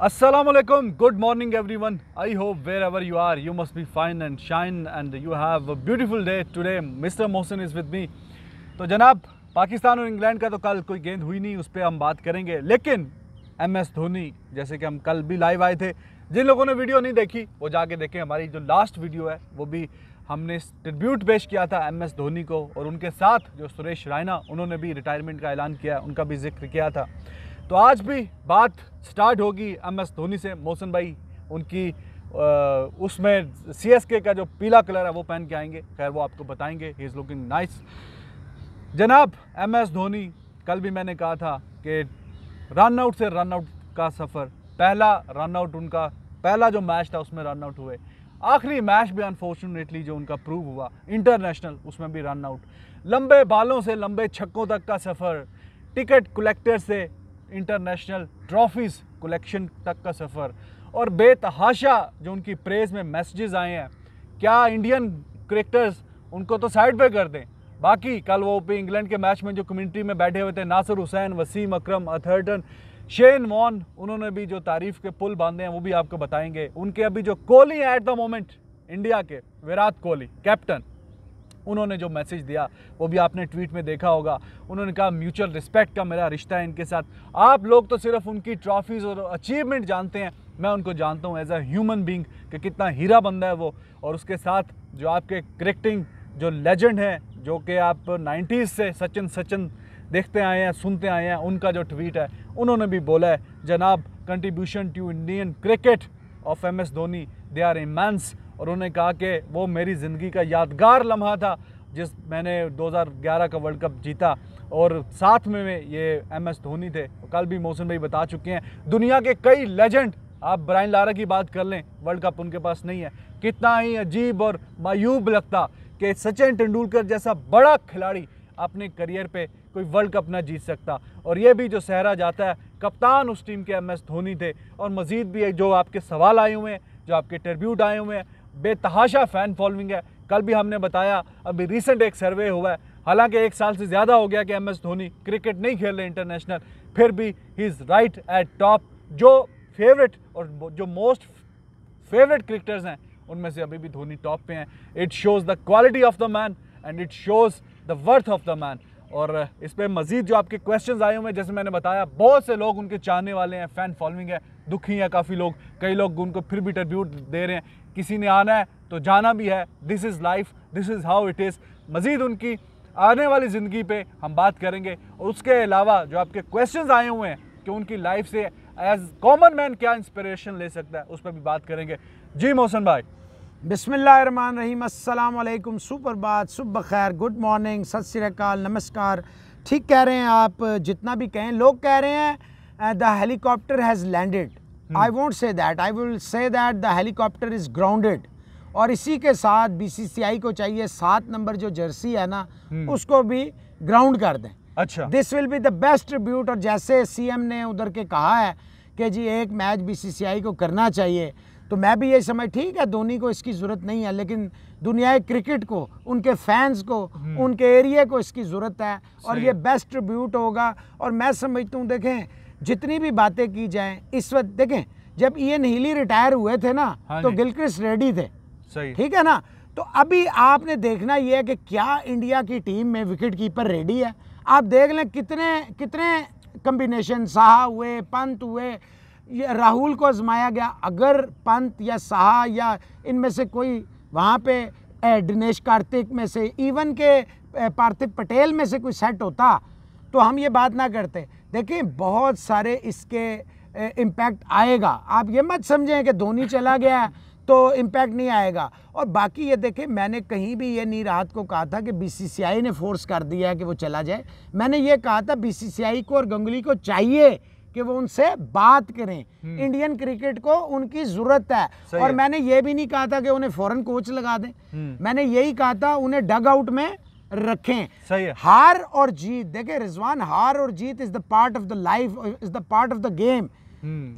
Aslam Assalamualaikum. Good morning, everyone. I hope wherever you are, you must be fine and shine, and you have a beautiful day today Mr. Mohsen is with me तो जनाब पाकिस्तान और England का तो कल कोई गेंद हुई नहीं उस पर हम बात करेंगे लेकिन एम एस धोनी जैसे कि हम कल भी लाइव आए थे जिन लोगों ने वीडियो नहीं देखी वो जाके देखें हमारी जो लास्ट वीडियो है वो भी हमने ट्रिब्यूट पेश किया था एम एस धोनी को और उनके साथ जो सुरेश रायना उन्होंने भी रिटायरमेंट का ऐलान किया उनका भी जिक्र किया था तो आज भी बात स्टार्ट होगी एम एस धोनी से मोहसन भाई उनकी उसमें सी एस के का जो पीला कलर है वो पहन के आएंगे खैर वो आपको बताएंगे ही इज़ लुकिंग नाइस जनाब एम एस धोनी कल भी मैंने कहा था कि रन आउट से रन आउट का सफ़र पहला रन आउट उनका पहला जो मैच था उसमें रन आउट हुए आखिरी मैच भी अनफॉर्चुनेटली जो उनका प्रूव हुआ इंटरनेशनल उसमें भी रन आउट लंबे बालों से लंबे छक्कों तक का सफ़र टिकट कलेक्टर से इंटरनेशनल ट्रॉफीज़ कलेक्शन तक का सफ़र और बेतहाशा जो उनकी प्रेज में मैसेजेस आए हैं क्या इंडियन क्रिकेटर्स उनको तो साइड पे कर दें बाकी कल वो भी इंग्लैंड के मैच में जो कम्युनिटी में बैठे हुए थे Nasser Hussain Wasim Akram Atherton Shane Warne उन्होंने भी जो तारीफ के पुल बांधे हैं वो भी आपको बताएंगे उनके अभी जो कोहली हैं एट द मोमेंट इंडिया के विराट कोहली कैप्टन उन्होंने जो मैसेज दिया वो भी आपने ट्वीट में देखा होगा उन्होंने कहा म्यूचुअल रिस्पेक्ट का मेरा रिश्ता है इनके साथ आप लोग तो सिर्फ उनकी ट्रॉफीज़ और अचीवमेंट जानते हैं मैं उनको जानता हूँ एज अ ह्यूमन बींग कि कितना हीरा बंदा है वो और उसके साथ जो आपके क्रिकेटिंग जो लेजेंड हैं जो कि आप नाइन्टीज़ से सचिन सचिन देखते आए हैं सुनते आए हैं उनका जो ट्वीट है उन्होंने भी बोला है जनाब contribution to Indian cricket of M S Dhoni they are immense और उन्होंने कहा कि वो मेरी ज़िंदगी का यादगार लम्हा था जिस मैंने 2011 का वर्ल्ड कप जीता और साथ में, में ये एम एस धोनी थे कल भी मोहसिन भाई बता चुके हैं दुनिया के कई लेजेंड आप ब्राइन लारा की बात कर लें वर्ल्ड कप उनके पास नहीं है कितना ही अजीब और मायूब लगता कि सचिन तेंदुलकर जैसा बड़ा खिलाड़ी अपने करियर पे कोई वर्ल्ड कप ना जीत सकता और ये भी जो सहरा जाता है कप्तान उस टीम के एम एस धोनी थे और मज़ीद भी जो आपके सवाल आए हुए हैं जो आपके ट्रिब्यूट आए हुए हैं बेतहाशा फ़ैन फॉलोइंग है कल भी हमने बताया अभी रिसेंट एक सर्वे हुआ है हालांकि एक साल से ज़्यादा हो गया कि एम एस धोनी क्रिकेट नहीं खेल रहे इंटरनेशनल फिर भी he is right at top जो फेवरेट और जो मोस्ट फेवरेट क्रिकेटर्स हैं उनमें से अभी भी धोनी टॉप पे हैं it shows the quality of the man and it shows the worth of the man और इस पर मजीद जो आपके क्वेश्चंस आए हुए हैं जैसे मैंने बताया बहुत से लोग उनके चाहने वाले हैं फ़ैन फॉलोइंग है दुखी हैं काफ़ी लोग कई लोग उनको फिर भी ट्रिब्यूट दे रहे हैं किसी ने आना है तो जाना भी है this is life this is how it is मज़ीद उनकी आने वाली ज़िंदगी पे हम बात करेंगे और उसके अलावा जो आपके क्वेश्चंस आए हुए हैं कि उनकी लाइफ से एज कॉमन मैन क्या इंस्पिरेशन ले सकता है उस पर भी बात करेंगे जी मोहसन भाई बिसमान रहीम असलकुम सुपर बात सुबह खैर गुड मॉर्निंग सत श्रीकाल नमस्कार ठीक कह रहे हैं आप जितना भी कहें लोग कह रहे हैं the helicopter has landed I won't say that I will say that the helicopter is grounded और इसी के साथ बीसीसीआई को चाहिए सात नंबर जो जर्सी है ना hmm. उसको भी ग्राउंड कर दें अच्छा this will be the best tribute और जैसे सीएम ने उधर के कहा है कि जी एक मैच बीसीसीआई को करना चाहिए तो मैं भी ये समझ ठीक है धोनी को इसकी ज़रूरत नहीं है लेकिन दुनिया क्रिकेट को उनके फैंस को hmm. उनके एरिया को इसकी ज़रूरत है और ये बेस्ट ट्रिब्यूट होगा और मैं समझता हूँ देखें जितनी भी बातें की जाए इस वक्त देखें जब ये नीली रिटायर हुए थे ना हाँ तो गिलक्रिस्ट रेडी थे सही ठीक है ना तो अभी आपने देखना ये है कि क्या इंडिया की टीम में विकेट कीपर रेडी है आप देख लें कितने कितने कम्बिनेशन साहा हुए पंत हुए राहुल को आजमाया गया अगर पंत या साहा या इनमें से कोई वहाँ पे दिनेश कार्तिक में से इवन के पार्थिव पटेल में से कोई सेट होता तो हम ये बात ना करते देखिए बहुत सारे इसके इम्पैक्ट आएगा आप ये मत समझें कि धोनी चला गया तो इम्पैक्ट नहीं आएगा और बाकी ये देखें मैंने कहीं भी ये नहीं राहत को कहा था कि बीसीसीआई ने फोर्स कर दिया है कि वो चला जाए मैंने ये कहा था बीसीसीआई को और गंगुली को चाहिए कि वो उनसे बात करें इंडियन हम्म। क्रिकेट को उनकी ज़रूरत है और मैंने ये भी नहीं कहा था कि उन्हें फॉरन कोच लगा दें हम्म। मैंने यही कहा था उन्हें डग आउट में रखें सही है हार और जीत देखे रिजवान हार और जीत is the part of the life is the part of the game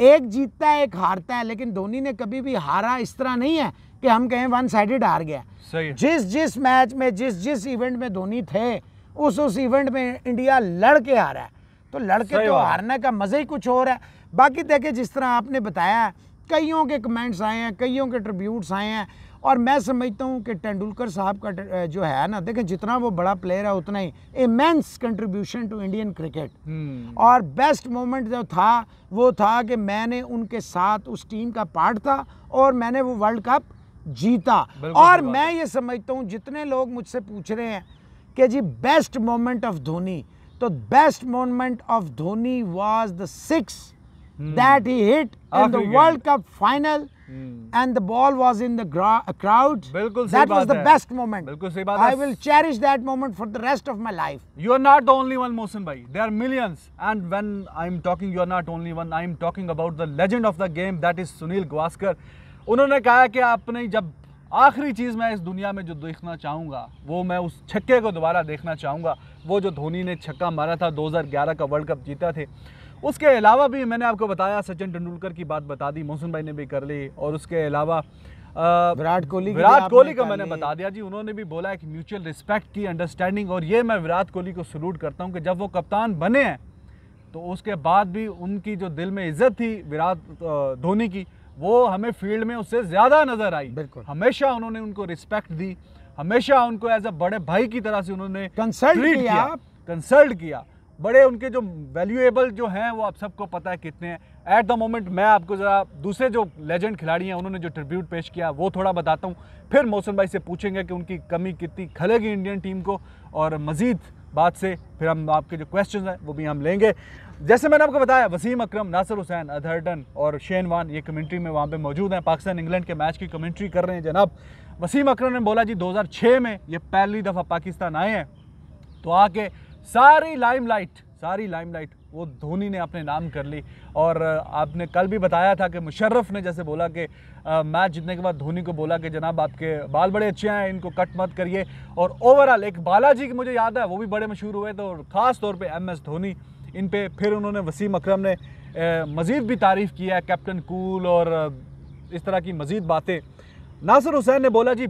एक जीतता है एक हारता है लेकिन धोनी ने कभी भी हारा इस तरह नहीं है कि हम कहें वन साइडेड हार गया सही जिस जिस मैच में जिस जिस इवेंट में धोनी थे उस उस इवेंट में इंडिया लड़के के हारा है तो लड़के तो हारने का मज़ा ही कुछ और है बाकी देखे जिस तरह आपने बताया कईयों के कमेंट्स आए हैं कईयों के ट्रिब्यूट्स आए हैं और मैं समझता हूँ कि तेंडुलकर साहब का जो है ना देखें जितना वो बड़ा प्लेयर है उतना ही immense contribution to Indian cricket और बेस्ट मोमेंट जो था वो था कि मैंने उनके साथ उस टीम का पार्ट था और मैंने वो वर्ल्ड कप जीता और मैं ये समझता हूँ जितने लोग मुझसे पूछ रहे हैं कि जी बेस्ट मोमेंट ऑफ धोनी तो best moment of Dhoni was the six that he hit in the world cup final and the ball was in the crowd बिल्कुल that was the best moment बिल्कुल सही बात I will cherish that moment for the rest of my life you are not only one motion भाई they are millions and when I am talking you are not only one I am talking about the legend of the game that is Sunil Gavaskar उन्होंने कहा कि आपने जब आखिरी चीज़ मैं इस दुनिया में जो देखना चाहूंगा वो मैं उस छक्के को दोबारा देखना चाहूंगा वो जो धोनी ने छक्का मारा था 2011 का वर्ल्ड कप जीता थे उसके अलावा भी मैंने आपको बताया सचिन तेंदुलकर की बात बता दी मोहसिन भाई ने भी कर ली और उसके अलावा विराट कोहली विराट कोहली का मैंने बता दिया जी उन्होंने भी बोला एक म्यूचुअल रिस्पेक्ट की अंडरस्टैंडिंग और ये मैं विराट कोहली को सलूट करता हूँ कि जब वो कप्तान बने हैं तो उसके बाद भी उनकी जो दिल में इज्जत थी विराट धोनी की वो हमें फील्ड में उससे ज़्यादा नज़र आई बिल्कुल हमेशा उन्होंने उनको रिस्पेक्ट दी हमेशा उनको एज अ बड़े भाई की तरह से उन्होंने कंसल्ट किया कंसल्ट किया बड़े उनके जो वैल्यूएबल जो हैं वो आप सबको पता है कितने हैं एट द मोमेंट मैं आपको ज़रा दूसरे जो लेजेंड खिलाड़ी हैं उन्होंने जो ट्रिब्यूट पेश किया वो थोड़ा बताता हूँ फिर मौसम भाई से पूछेंगे कि उनकी कमी कितनी खलेगी इंडियन टीम को और मज़ीद बात से फिर हम आपके जो क्वेश्चन हैं वो भी हम लेंगे जैसे मैंने आपको बताया वसीम अक्रम नासर हुसैन अधरडन और शेन वान ये कमेंट्री में वहाँ पे मौजूद हैं पाकिस्तान इंग्लैंड के मैच की कमेंट्री कर रहे हैं जनाब वसीम अक्रम ने बोला जी 2006 में ये पहली दफ़ा पाकिस्तान आए हैं तो आके सारी लाइमलाइट सारी लाइमलाइट वो धोनी ने अपने नाम कर ली और आपने कल भी बताया था कि मुशर्रफ ने जैसे बोला कि मैच जीतने के बाद धोनी को बोला कि जनाब आपके बाल बड़े अच्छे हैं इनको कट मत करिए और ओवरऑल एक बालाजी की मुझे याद है वो भी बड़े मशहूर हुए थे और ख़ास तौर पर एम एस धोनी इन पर फिर उन्होंने वसीम अक्रम ने मज़ीद भी तारीफ़ किया है कैप्टन कूल और इस तरह की मज़ीद बातें नासिर हुसैन ने बोला जी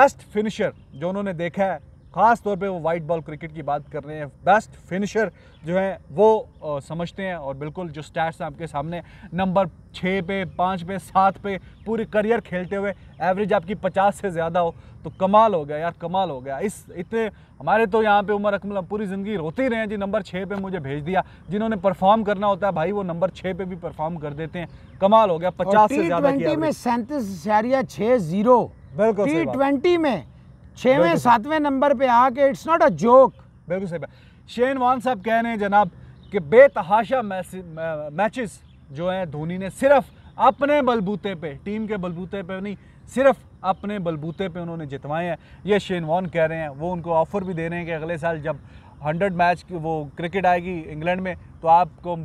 बेस्ट फिनिशर जो उन्होंने देखा है ख़ास तौर पे वो वाइट बॉल क्रिकेट की बात कर रहे हैं बेस्ट फिनिशर जो है वो आ, समझते हैं और बिल्कुल जो स्टैट्स हैं आपके सामने नंबर छः पे पाँच पे सात पे पूरे करियर खेलते हुए एवरेज आपकी पचास से ज़्यादा हो तो कमाल हो गया यार कमाल हो गया इस इतने हमारे तो यहाँ पे उमर अकमल पूरी ज़िंदगी रोते ही रहे हैं जी नंबर छः पे मुझे भेज दिया जिन्होंने परफॉर्म करना होता है भाई वो नंबर छः पे भी परफॉर्म कर देते हैं कमाल हो गया पचास से ज़्यादा में सैंतीस जीरो बिल्कुल टी ट्वेंटी में छवें सातवें नंबर पे आके इट्स नॉट अ जोक बिल्कुल सही बात शेन वॉन साहब कह रहे हैं जनाब कि बेतहाशा मैचेस जो हैं धोनी ने सिर्फ अपने बलबूते पे टीम के बलबूते पे नहीं सिर्फ अपने बलबूते पे उन्होंने जितवाए हैं ये शेन वॉन कह रहे हैं वो उनको ऑफ़र भी दे रहे हैं कि अगले साल जब हंड्रेड मैच की वो क्रिकेट आएगी इंग्लैंड में तो आपको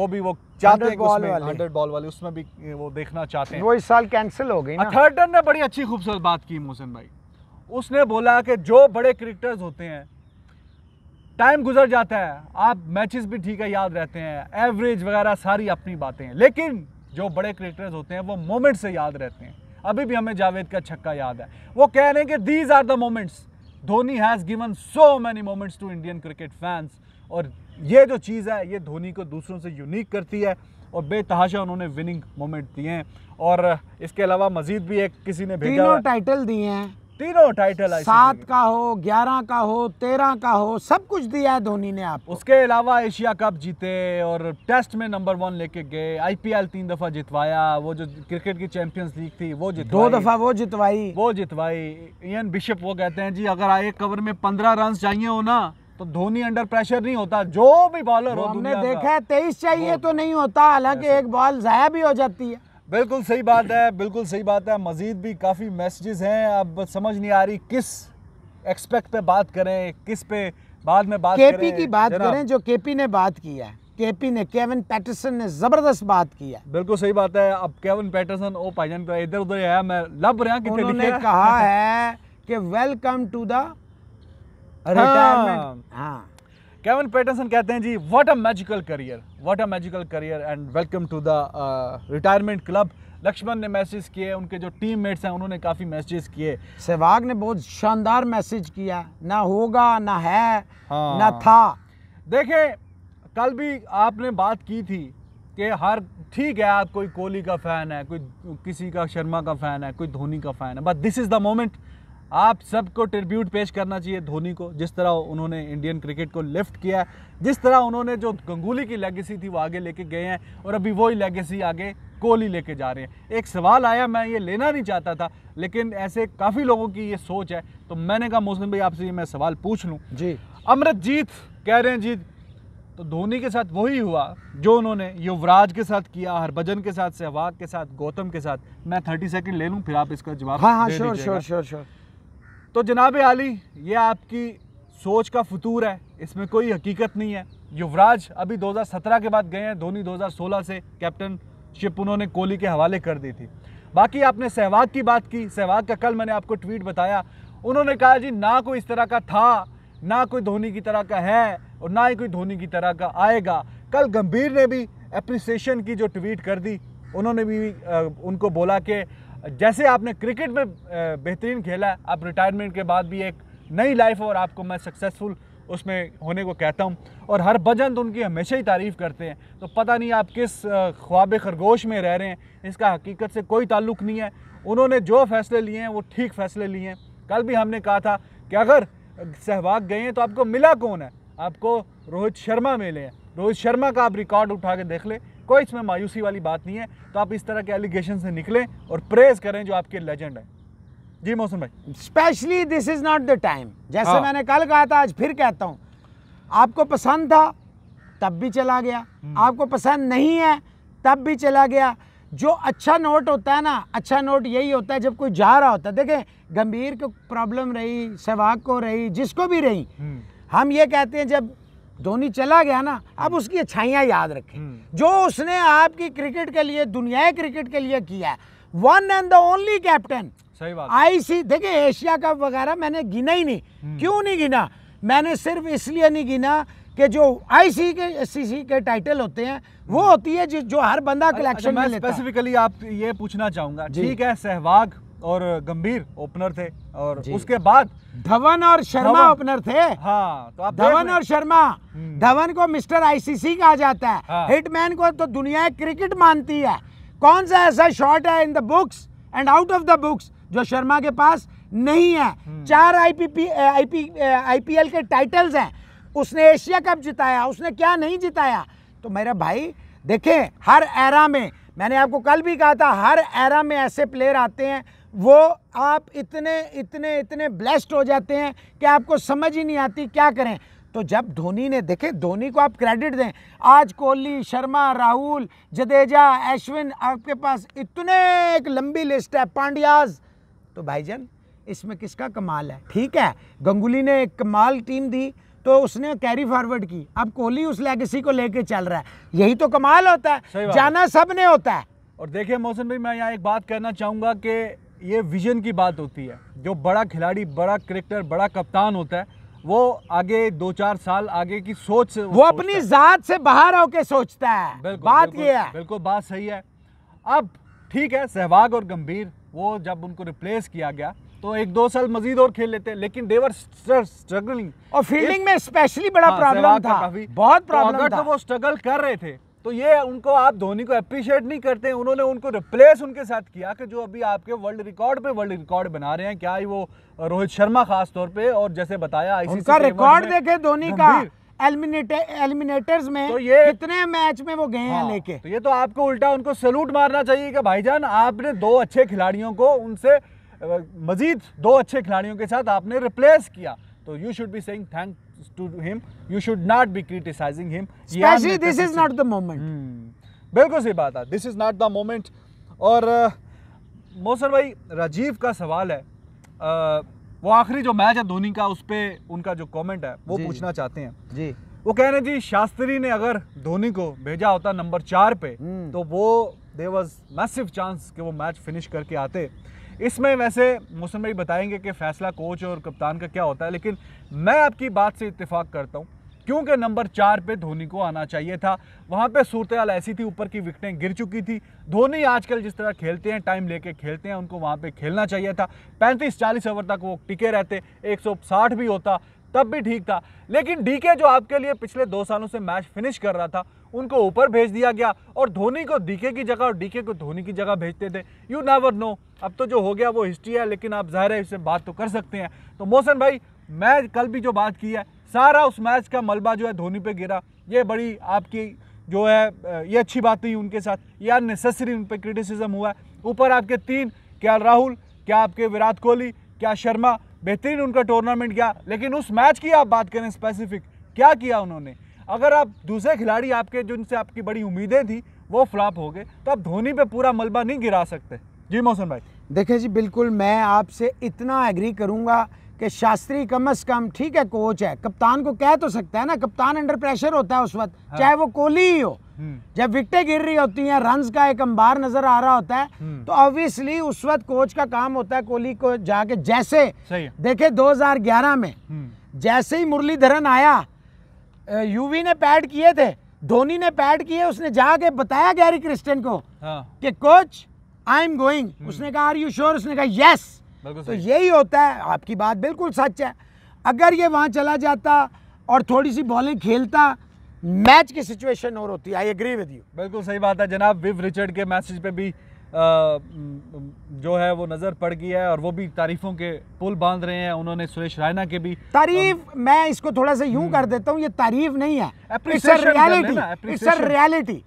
वो भी वो चाहते हैं उसमें हंड्रेड बॉल वाली उसमें भी वो देखना चाहते हैं वो इस साल कैंसिल हो गई टर्न ने बड़ी अच्छी खूबसूरत बात की मोहसिन भाई उसने बोला कि जो बड़े क्रिकेटर्स होते हैं टाइम गुजर जाता है आप मैचेस भी ठीक है याद रहते हैं एवरेज वगैरह सारी अपनी बातें हैं लेकिन जो बड़े क्रिकेटर्स होते हैं वो मोमेंट्स से याद रहते हैं अभी भी हमें जावेद का छक्का याद है वो कह रहे हैं कि these are the moments Dhoni has given so many moments to Indian cricket fans और ये जो चीज़ है ये धोनी को दूसरों से यूनिक करती है और बेतहाशा उन्होंने विनिंग मोमेंट दिए हैं और इसके अलावा मजीद भी एक किसी ने भेजा तीनों टाइटल दिए हैं तीनों टाइटल सात का हो ग्यारह का हो तेरह का हो सब कुछ दिया है धोनी ने आप उसके अलावा एशिया कप जीते और टेस्ट में नंबर वन लेके गए आईपीएल तीन दफा जितवाया वो जो क्रिकेट की चैंपियंस लीग थी वो जितवाई दो दफा वो जितवाई वो जितवाई इन बिशप वो कहते हैं जी अगर एक कवर में पंद्रह रन चाहिए हो ना तो धोनी अंडर प्रेशर नहीं होता जो भी बॉलर हो हमने देखा है तेईस चाहिए तो नहीं होता हालांकि एक बॉल जया भी हो जाती है बिल्कुल सही बात है बिल्कुल सही बात है मज़ीद भी काफ़ी मैसेजेस हैं अब समझ नहीं आ रही किस एक्सपेक्ट पे बात करें किस पे बाद में बात केपी करें, की बात करें जो केपी ने बात की है केपी ने केविन पैटरसन ने ज़बरदस्त बात की है बिल्कुल सही बात है अब केविन पैटरसन ओ भाईजान का इधर उधर है मैं लब रहा कि उन्होंने कहा है कि वेलकम टू द रिटायरमेंट हाँ केवन पेटरसन कहते हैं जी what a magical career what a magical career and welcome to the retirement club Laxman ने मैसेज किए उनके जो टीममेट्स हैं उन्होंने काफ़ी मैसेज किए सहवाग ने बहुत शानदार मैसेज किया ना होगा ना है हाँ। ना था देखे कल भी आपने बात की थी कि हर ठीक है आप कोई कोहली का फ़ैन है कोई किसी का शर्मा का फ़ैन है कोई धोनी का फ़ैन है but this is the moment आप सबको ट्रिब्यूट पेश करना चाहिए धोनी को जिस तरह उन्होंने इंडियन क्रिकेट को लिफ्ट किया जिस तरह उन्होंने जो गंगुली की लेगेसी थी वो आगे लेके गए हैं और अभी वही लेगेसी आगे कोहली लेके जा रहे हैं एक सवाल आया मैं ये लेना नहीं चाहता था लेकिन ऐसे काफ़ी लोगों की ये सोच है तो मैंने कहा मोहसिन भाई आपसे ये मैं सवाल पूछ लूँ जी अमृतजीत कह रहे हैं जीत तो धोनी के साथ वही हुआ जो उन्होंने युवराज के साथ किया हरभजन के साथ सहवाग के साथ गौतम के साथ मैं थर्टी सेकेंड ले लूँ फिर आप इसका जवाब हाँ हाँ श्योर श्योर श्योर श्योर तो जनाब आली ये आपकी सोच का फतूर है इसमें कोई हकीकत नहीं है युवराज अभी 2017 के बाद गए हैं धोनी 2016 से कैप्टन शिप उन्होंने कोहली के हवाले कर दी थी बाकी आपने सहवाग की बात की सहवाग का कल मैंने आपको ट्वीट बताया उन्होंने कहा जी ना कोई इस तरह का था ना कोई धोनी की तरह का है और ना ही कोई धोनी की तरह का आएगा कल गंभीर ने भी अप्रिसिएशन की जो ट्वीट कर दी उन्होंने भी उनको बोला कि जैसे आपने क्रिकेट में बेहतरीन खेला आप रिटायरमेंट के बाद भी एक नई लाइफ और आपको मैं सक्सेसफुल उसमें होने को कहता हूँ और हर भजन तो उनकी हमेशा ही तारीफ़ करते हैं तो पता नहीं आप किस ख्वाब खरगोश में रह रहे हैं इसका हकीकत से कोई ताल्लुक नहीं है उन्होंने जो फैसले लिए हैं वो ठीक फैसले लिए हैं कल भी हमने कहा था कि अगर सहवाग गए हैं तो आपको मिला कौन है आपको रोहित शर्मा मिले हैं रोहित शर्मा का आप रिकॉर्ड उठा के देख लें कोई इसमें मायूसी वाली बात नहीं है तो आप इस तरह के एलिगेशन से निकलें और प्रेज करें जो आपके लेजेंड है जी मोहसिन भाई specially this is not the time जैसे हाँ। मैंने कल कहा था आज फिर कहता हूं आपको पसंद था तब भी चला गया हम्म। आपको पसंद नहीं है तब भी चला गया जो अच्छा नोट होता है ना अच्छा नोट यही होता है जब कोई जा रहा होता है देखें गंभीर को प्रॉब्लम रही सहवाग को रही जिसको भी रही हम्म। हम ये कहते हैं जब धोनी चला गया ना अब हम्म। उसकी अच्छाइयाँ याद रखें हम्म। जो उसने आपकी क्रिकेट के लिए दुनिया क्रिकेट के लिए किया one and the only captain सही बात आईसी देखिए एशिया कप वगैरह मैंने गिना ही नहीं हम्म। क्यों नहीं गिना मैंने सिर्फ इसलिए नहीं गिना कि जो आईसी के सीसी के टाइटल होते हैं वो होती है जो हर बंदा कलेक्शन अच्छा, में लेता स्पेसिफिकली आप ये पूछना चाहूंगा ठीक है सहवाग और गंभीर ओपनर थे और उसके बाद धवन और शर्मा ओपनर थे हाँ, तो आप धवन और शर्मा हम्म। धवन को मिस्टर आईसीसी कहा जाता है हाँ। हिटमैन को तो दुनिया क्रिकेट मानती है कौन सा ऐसा शॉट है in the books and out of the books जो शर्मा के पास नहीं है हम्म। चार आईपीपी आईपी आईपीएल के टाइटल्स हैं उसने एशिया कप जिताया उसने क्या नहीं जिताया तो मेरा भाई देखें हर एरा में मैंने आपको कल भी कहा था हर एरा में ऐसे प्लेयर आते हैं वो आप इतने इतने इतने ब्लेस्ड हो जाते हैं कि आपको समझ ही नहीं आती क्या करें तो जब धोनी ने देखे धोनी को आप क्रेडिट दें आज कोहली शर्मा राहुल जडेजा एशविन आपके पास इतने एक लंबी लिस्ट है पांड्याज तो भाईजान इसमें किसका कमाल है ठीक है गंगुली ने एक कमाल टीम दी तो उसने कैरी फॉरवर्ड की अब कोहली उस लेगेसी को लेके चल रहा है यही तो कमाल होता है जाना सब ने होता है और देखिए मोहसिन भाई मैं यहाँ एक बात कहना चाहूँगा कि ये विजन की बात होती है जो बड़ा खिलाड़ी बड़ा क्रिकेटर बड़ा कप्तान होता है वो आगे दो चार साल आगे की सोच से वो, अपनी जात से बाहर होके सोचता है बिल्कुल, बात बिल्कुल, ये है बिल्कुल बात सही है अब ठीक है सहवाग और गंभीर वो जब उनको रिप्लेस किया गया तो एक दो साल मजीद और खेल लेते हैं लेकिन देवर स्ट्रगलिंग और फील्डिंग में स्पेशली बड़ा हाँ, प्रॉब्लम था बहुत प्रॉब्लम तो, तो वो स्ट्रगल कर रहे थे तो ये उनको आप धोनी को अप्रिशिएट नहीं करते उन्होंने उनको रिप्लेस उनके साथ किया कि जो अभी आपके वर्ल्ड रिकॉर्ड पे वर्ल्ड रिकॉर्ड बना रहे हैं क्या ही वो रोहित शर्मा खास तौर पे और जैसे बताया उनका रिकॉर्ड देखे धोनी का एलिमिनेटर्स में तो ये इतने मैच में वो गए हाँ, हैं लेके तो ये तो आपको उल्टा उनको सल्यूट मारना चाहिए कि भाईजान आपने दो अच्छे खिलाड़ियों को उनसे मजीद दो अच्छे खिलाड़ियों के साथ आपने रिप्लेस किया तो you should be saying thank to him you should not be criticizing him especially this is not the moment hmm. बिल्कुल सही बात है this is not the moment और मोहसन भाई राजीव का सवाल है वो आखिरी जो मैच है धोनी का उस पर उनका जो कमेंट है वो पूछना चाहते हैं जी वो कह रहे हैं जी शास्त्री ने अगर धोनी को भेजा होता नंबर चार पे हम्म। तो वो देर वॉज मैसिव चांस कि वो मैच फिनिश करके आते इसमें वैसे मौसम भाई बताएंगे कि फ़ैसला कोच और कप्तान का क्या होता है लेकिन मैं आपकी बात से इतफाक़ करता हूँ क्योंकि नंबर चार पे धोनी को आना चाहिए था वहाँ पे सूरत हाल ऐसी थी ऊपर की विकटें गिर चुकी थी धोनी आजकल जिस तरह खेलते हैं टाइम लेके खेलते हैं उनको वहाँ पे खेलना चाहिए था 35-40 ओवर तक वो टिके रहते 160 भी होता तब भी ठीक था लेकिन डीके जो आपके लिए पिछले दो सालों से मैच फिनिश कर रहा था उनको ऊपर भेज दिया गया और धोनी को डीके की जगह और डीके को धोनी की जगह भेजते थे यू नेवर नो अब तो जो हो गया वो हिस्ट्री है लेकिन आप जाहिर है इससे बात तो कर सकते हैं तो मोहसन भाई मैं कल भी जो बात की है सारा उस मैच का मलबा जो है धोनी पे गिरा ये बड़ी आपकी जो है ये अच्छी बात नहीं उनके साथ ये अननेसेसरी उन पर क्रिटिसिज्म हुआ है ऊपर आपके तीन क्या राहुल क्या आपके विराट कोहली क्या शर्मा बेहतरीन उनका टूर्नामेंट गया लेकिन उस मैच की आप बात करें स्पेसिफिक क्या किया उन्होंने अगर आप दूसरे खिलाड़ी आपके जिनसे आपकी बड़ी उम्मीदें थी वो फ्लॉप हो गए तो आप धोनी पे पूरा मलबा नहीं गिरा सकते जी मोहसन भाई देखिए जी बिल्कुल मैं आपसे इतना एग्री करूँगा कि शास्त्री कम अज कम ठीक है कोच है कप्तान को कह तो सकता है ना कप्तान अंडर प्रेशर होता है उस वक्त हाँ। चाहे वो कोहली ही हो हम्म। जब विकटें गिर रही होती हैं रन का एक अंबार नजर आ रहा होता है हम्म। तो ऑब्वियसली उस वक्त कोच का काम होता है कोहली को जाके जैसे देखे 2011 में हम्म। जैसे ही मुरलीधरन आया यूवी ने पैड किए थे धोनी ने पैड किए उसने जाके बताया गैरी क्रिस्टन को हाँ। कि कोच आई एम गोइंग उसने कहा आर यू श्योर उसने कहा यस तो यही होता है आपकी बात बिल्कुल सच है अगर ये वहां चला जाता और थोड़ी सी बॉलिंग खेलता मैच की सिचुएशन और होती है आई एग्री विद यू बिल्कुल सही बात है जनाब विव रिचर्ड के मैसेज पे भी आ, जो है वो नज़र पड़ गई है और वो भी तारीफों के पुल बांध रहे हैं उन्होंने सुरेश रायना के भी तारीफ मैं इसको थोड़ा सा यूं हम्म। कर देता हूँ ये तारीफ नहीं है रियलिटी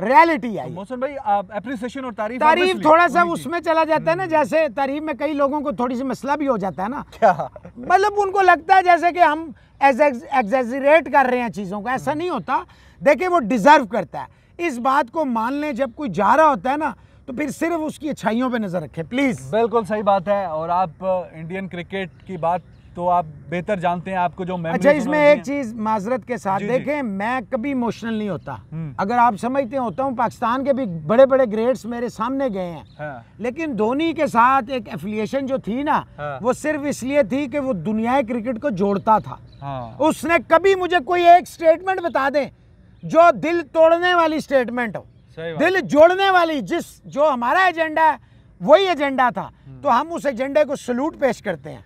रियलिटी आई मोहसन भाई अप्रिसिएशन और तारीफ तारीफ थोड़ा सा उसमें चला जाता है ना हम्म। जैसे तारीफ में कई लोगों को थोड़ी सी मसला भी हो जाता है ना क्या मतलब उनको लगता है जैसे कि हम एग्जेजरेट कर रहे हैं चीज़ों को ऐसा हम्म। नहीं होता देखिए वो डिज़र्व करता है इस बात को मान लें जब कोई जा रहा होता है ना तो फिर सिर्फ उसकी अच्छाइयों पे नज़र रखें प्लीज़ बिल्कुल सही बात है और आप इंडियन uh, क्रिकेट की बात तो आप बेहतर जानते हैं आपको जो अच्छा इसमें एक चीज माजरत के साथ देखें मैं कभी इमोशनल नहीं होता हम्म। अगर आप समझते होता हूँ पाकिस्तान के भी बड़े बड़े ग्रेड्स मेरे सामने गए हैं हाँ। लेकिन धोनी के साथ एक एफिलिएशन जो थी ना हाँ। वो सिर्फ इसलिए थी कि वो दुनिया क्रिकेट को जोड़ता था हाँ। उसने कभी मुझे कोई एक स्टेटमेंट बता दें जो दिल तोड़ने वाली स्टेटमेंट हो दिल जोड़ने वाली जिस जो हमारा एजेंडा है वही एजेंडा था हम्म। तो हम उस एजेंडे को सल्यूट पेश करते हैं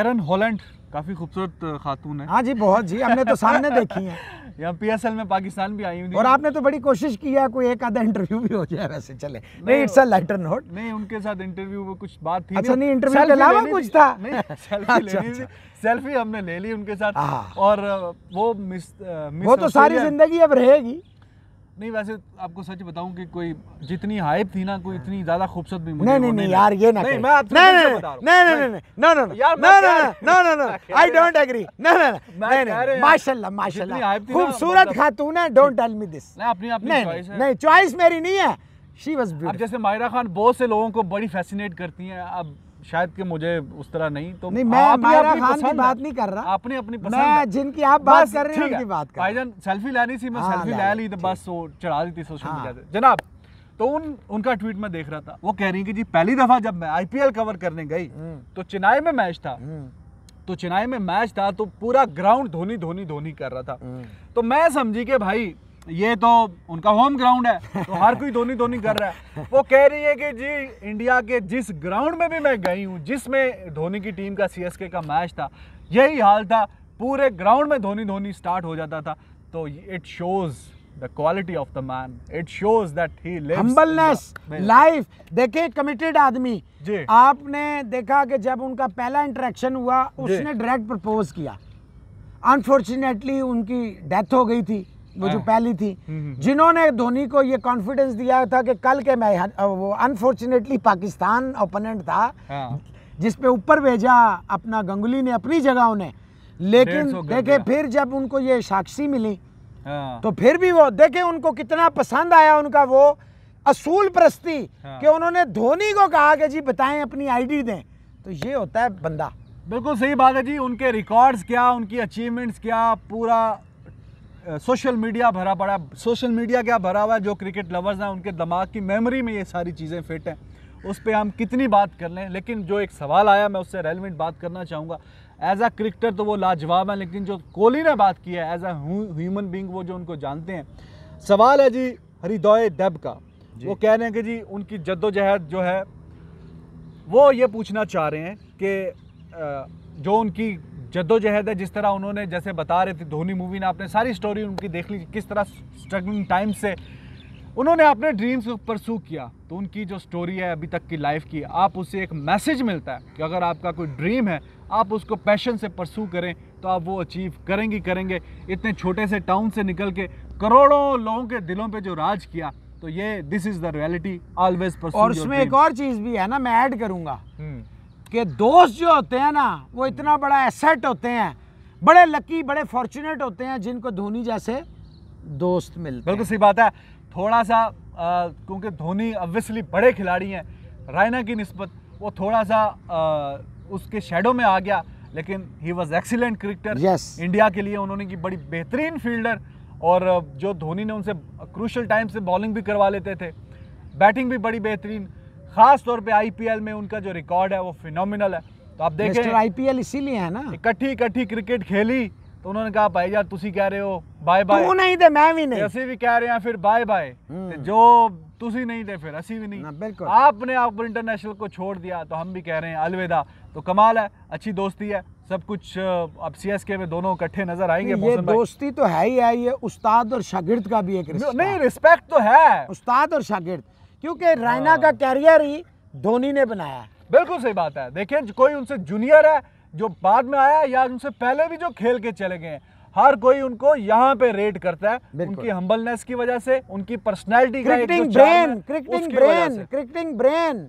एरन हॉलैंड काफ़ी खूबसूरत खातून है हाँ जी बहुत जी हमने तो सामने देखी है यहाँ पीएसएल में पाकिस्तान भी आई हुई और आपने तो बड़ी कोशिश की है कोई एक आधा इंटरव्यू भी हो जाए वैसे चले नहीं इट्स अ लेटर नोट नहीं उनके साथ इंटरव्यू में कुछ बात थी अच्छा नहीं इंटरव्यू के अलावा कुछ था सेल्फी अच्छा, अच्छा। सेल्फी हमने ले ली उनके साथ हाँ। और वो मिस, वो तो सारी जिंदगी अब रहेगी नहीं वैसे आपको सच बताऊं कि कोई जितनी हाइप थी ना कोई इतनी ज्यादा खूबसूरत भी मुझे नहीं नहीं नहीं यार ये ना नहीं मैं आपसे नहीं नहीं नहीं नहीं नहीं नहीं नहीं नहीं आई डोंट एग्री नहीं नहीं नहीं माशाल्लाह माशाल्लाह खूबसूरत खातून है डोंट टेल मी दिस अपनी अपनी चॉइस है नहीं चॉइस मेरी नहीं है शी वाज जैसे मायरा खान बहुत से लोगों को बड़ी फैसिनेट करती हैं अब शायद कि मुझे उस तरह नहीं तो नहीं मैं आप आप खान की बात नहीं कर रहा आपने अपनी पसंद मैं जिनकी आप बात कर रहे हैं बात कर भाईजान सेल्फी लेनी थी मैं सेल्फी हाँ, ले ली तो बस वो चढ़ा दी थी सोशल मीडिया पे जनाब तो उन उनका ट्वीट मैं देख रहा था वो कह रही कि जी पहली दफा जब मैं आईपीएल कवर करने गई हम्म। तो चेन्नई में मैच था हम्म। तो चेन्नई में मैच था तो पूरा ग्राउंड धोनी धोनी धोनी कर रहा था हम्म। तो मैं समझी कि भाई ये तो उनका होम ग्राउंड है तो हर कोई धोनी धोनी कर रहा है वो कह रही है कि जी इंडिया के जिस ग्राउंड में भी मैं गई हूँ जिसमें धोनी की टीम का सी का मैच था यही हाल था पूरे ग्राउंड में धोनी धोनी स्टार्ट हो जाता था तो it shows the quality of the man it shows that he lives humbleness life देखिए committed आदमी जी आपने देखा कि जब उनका पहला इंटरेक्शन हुआ उसने डायरेक्ट प्रपोज किया अनफॉर्चुनेटली उनकी डेथ हो गई थी वो जो हाँ। पहली थी हम्म, हम्म, हम्म। जिन्होंने धोनी को ये कॉन्फिडेंस दिया था कि कल के मैं हाँ, वो अनफॉर्चुनेटली पाकिस्तान ओपोनेंट था हाँ। जिसपे ऊपर भेजा अपना गंगुली ने अपनी जगह उन्हें लेकिन देखे फिर जब उनको ये साक्षी मिली तो फिर भी वो देखे उनको कितना पसंद आया उनका वो असूल प्रस्ती कि उन्होंने धोनी को कहा कि जी बताएं अपनी आईडी दें तो ये होता है बंदा बिल्कुल सही बात है जी उनके रिकॉर्ड्स क्या उनकी अचीवमेंट्स क्या पूरा सोशल मीडिया भरा पड़ा सोशल मीडिया क्या भरा हुआ है जो क्रिकेट लवर्स हैं उनके दिमाग की मेमोरी में ये सारी चीज़ें फिट हैं उस पर हम कितनी बात कर लें लेकिन जो एक सवाल आया मैं उससे रेलिवेंट बात करना चाहूँगा एज अ क्रिकेटर तो वो लाजवाब हैं लेकिन जो कोहली ने बात की है एज अूमन ह्यूमन बींग वो जो उनको जानते हैं सवाल है जी हरिदोय डेब का वो कह रहे हैं कि जी उनकी जद्दोजहद जो है वो ये पूछना चाह रहे हैं कि जो उनकी जद्दोजहद है जिस तरह उन्होंने जैसे बता रहे थे धोनी मूवी ने आपने सारी स्टोरी उनकी देख ली किस तरह स्ट्रगलिंग टाइम से उन्होंने अपने ड्रीम्स को परसू किया तो उनकी जो स्टोरी है अभी तक की लाइफ की आप उसे एक मैसेज मिलता है कि अगर आपका कोई ड्रीम है आप उसको पैशन से परसू करें तो आप वो अचीव करेंगे करेंगे इतने छोटे से टाउन से निकल के करोड़ों लोगों के दिलों पे जो राज किया तो ये this is the reality always और उसमें एक और चीज़ भी है ना मैं ऐड करूँगा हम्म। कि दोस्त जो होते हैं ना वो इतना बड़ा एसेट होते हैं बड़े लकी बड़े फॉर्चुनेट होते हैं जिनको धोनी जैसे दोस्त मिलते बिल्कुल सही बात है थोड़ा सा क्योंकि धोनी ऑब्वियसली बड़े खिलाड़ी हैं रायना की नस्बत वो थोड़ा सा आ, उसके शेडो में आ गया लेकिन he was excellent cricketer yes India के लिए उन्होंने की बड़ी बेहतरीन फील्डर और जो धोनी ने उनसे क्रूशल टाइम से बॉलिंग भी करवा लेते थे बैटिंग भी बड़ी बेहतरीन खास तौर पे आईपीएल में उनका जो रिकॉर्ड है वो फिनोमिनल है तो आप देखें आईपीएल इसीलिए है ना इकट्ठी इकट्ठी क्रिकेट खेली तो उन्होंने कहा भाई यार तुम कह रहे हो बाय बाय तू नहीं थे मैं भी नहीं असि भी कह रहे हैं फिर बाय बाय हम्म। जो तुम नहीं थे फिर असी भी नहीं बिल्कुल आपने आप इंटरनेशनल को छोड़ दिया तो हम भी कह रहे हैं अलविदा तो कमाल है अच्छी दोस्ती है सब कुछ अब सी एस के में दोनों इकट्ठे नजर आएंगे ये दोस्ती तो है ही है ये उस्ताद और शागिर्द का भी एक नहीं रिस्पेक्ट तो है उस्ताद और शागिर्द क्योंकि रैना का कैरियर हाँ। ही धोनी ने बनाया बिल्कुल सही बात है देखिए कोई उनसे जूनियर है जो बाद में आया या उनसे पहले भी जो खेल के चले गए हर कोई उनको यहाँ पे रेट करता है उनकी हम्बलनेस की वजह से उनकी personality cricketing brain cricketing brain cricketing brain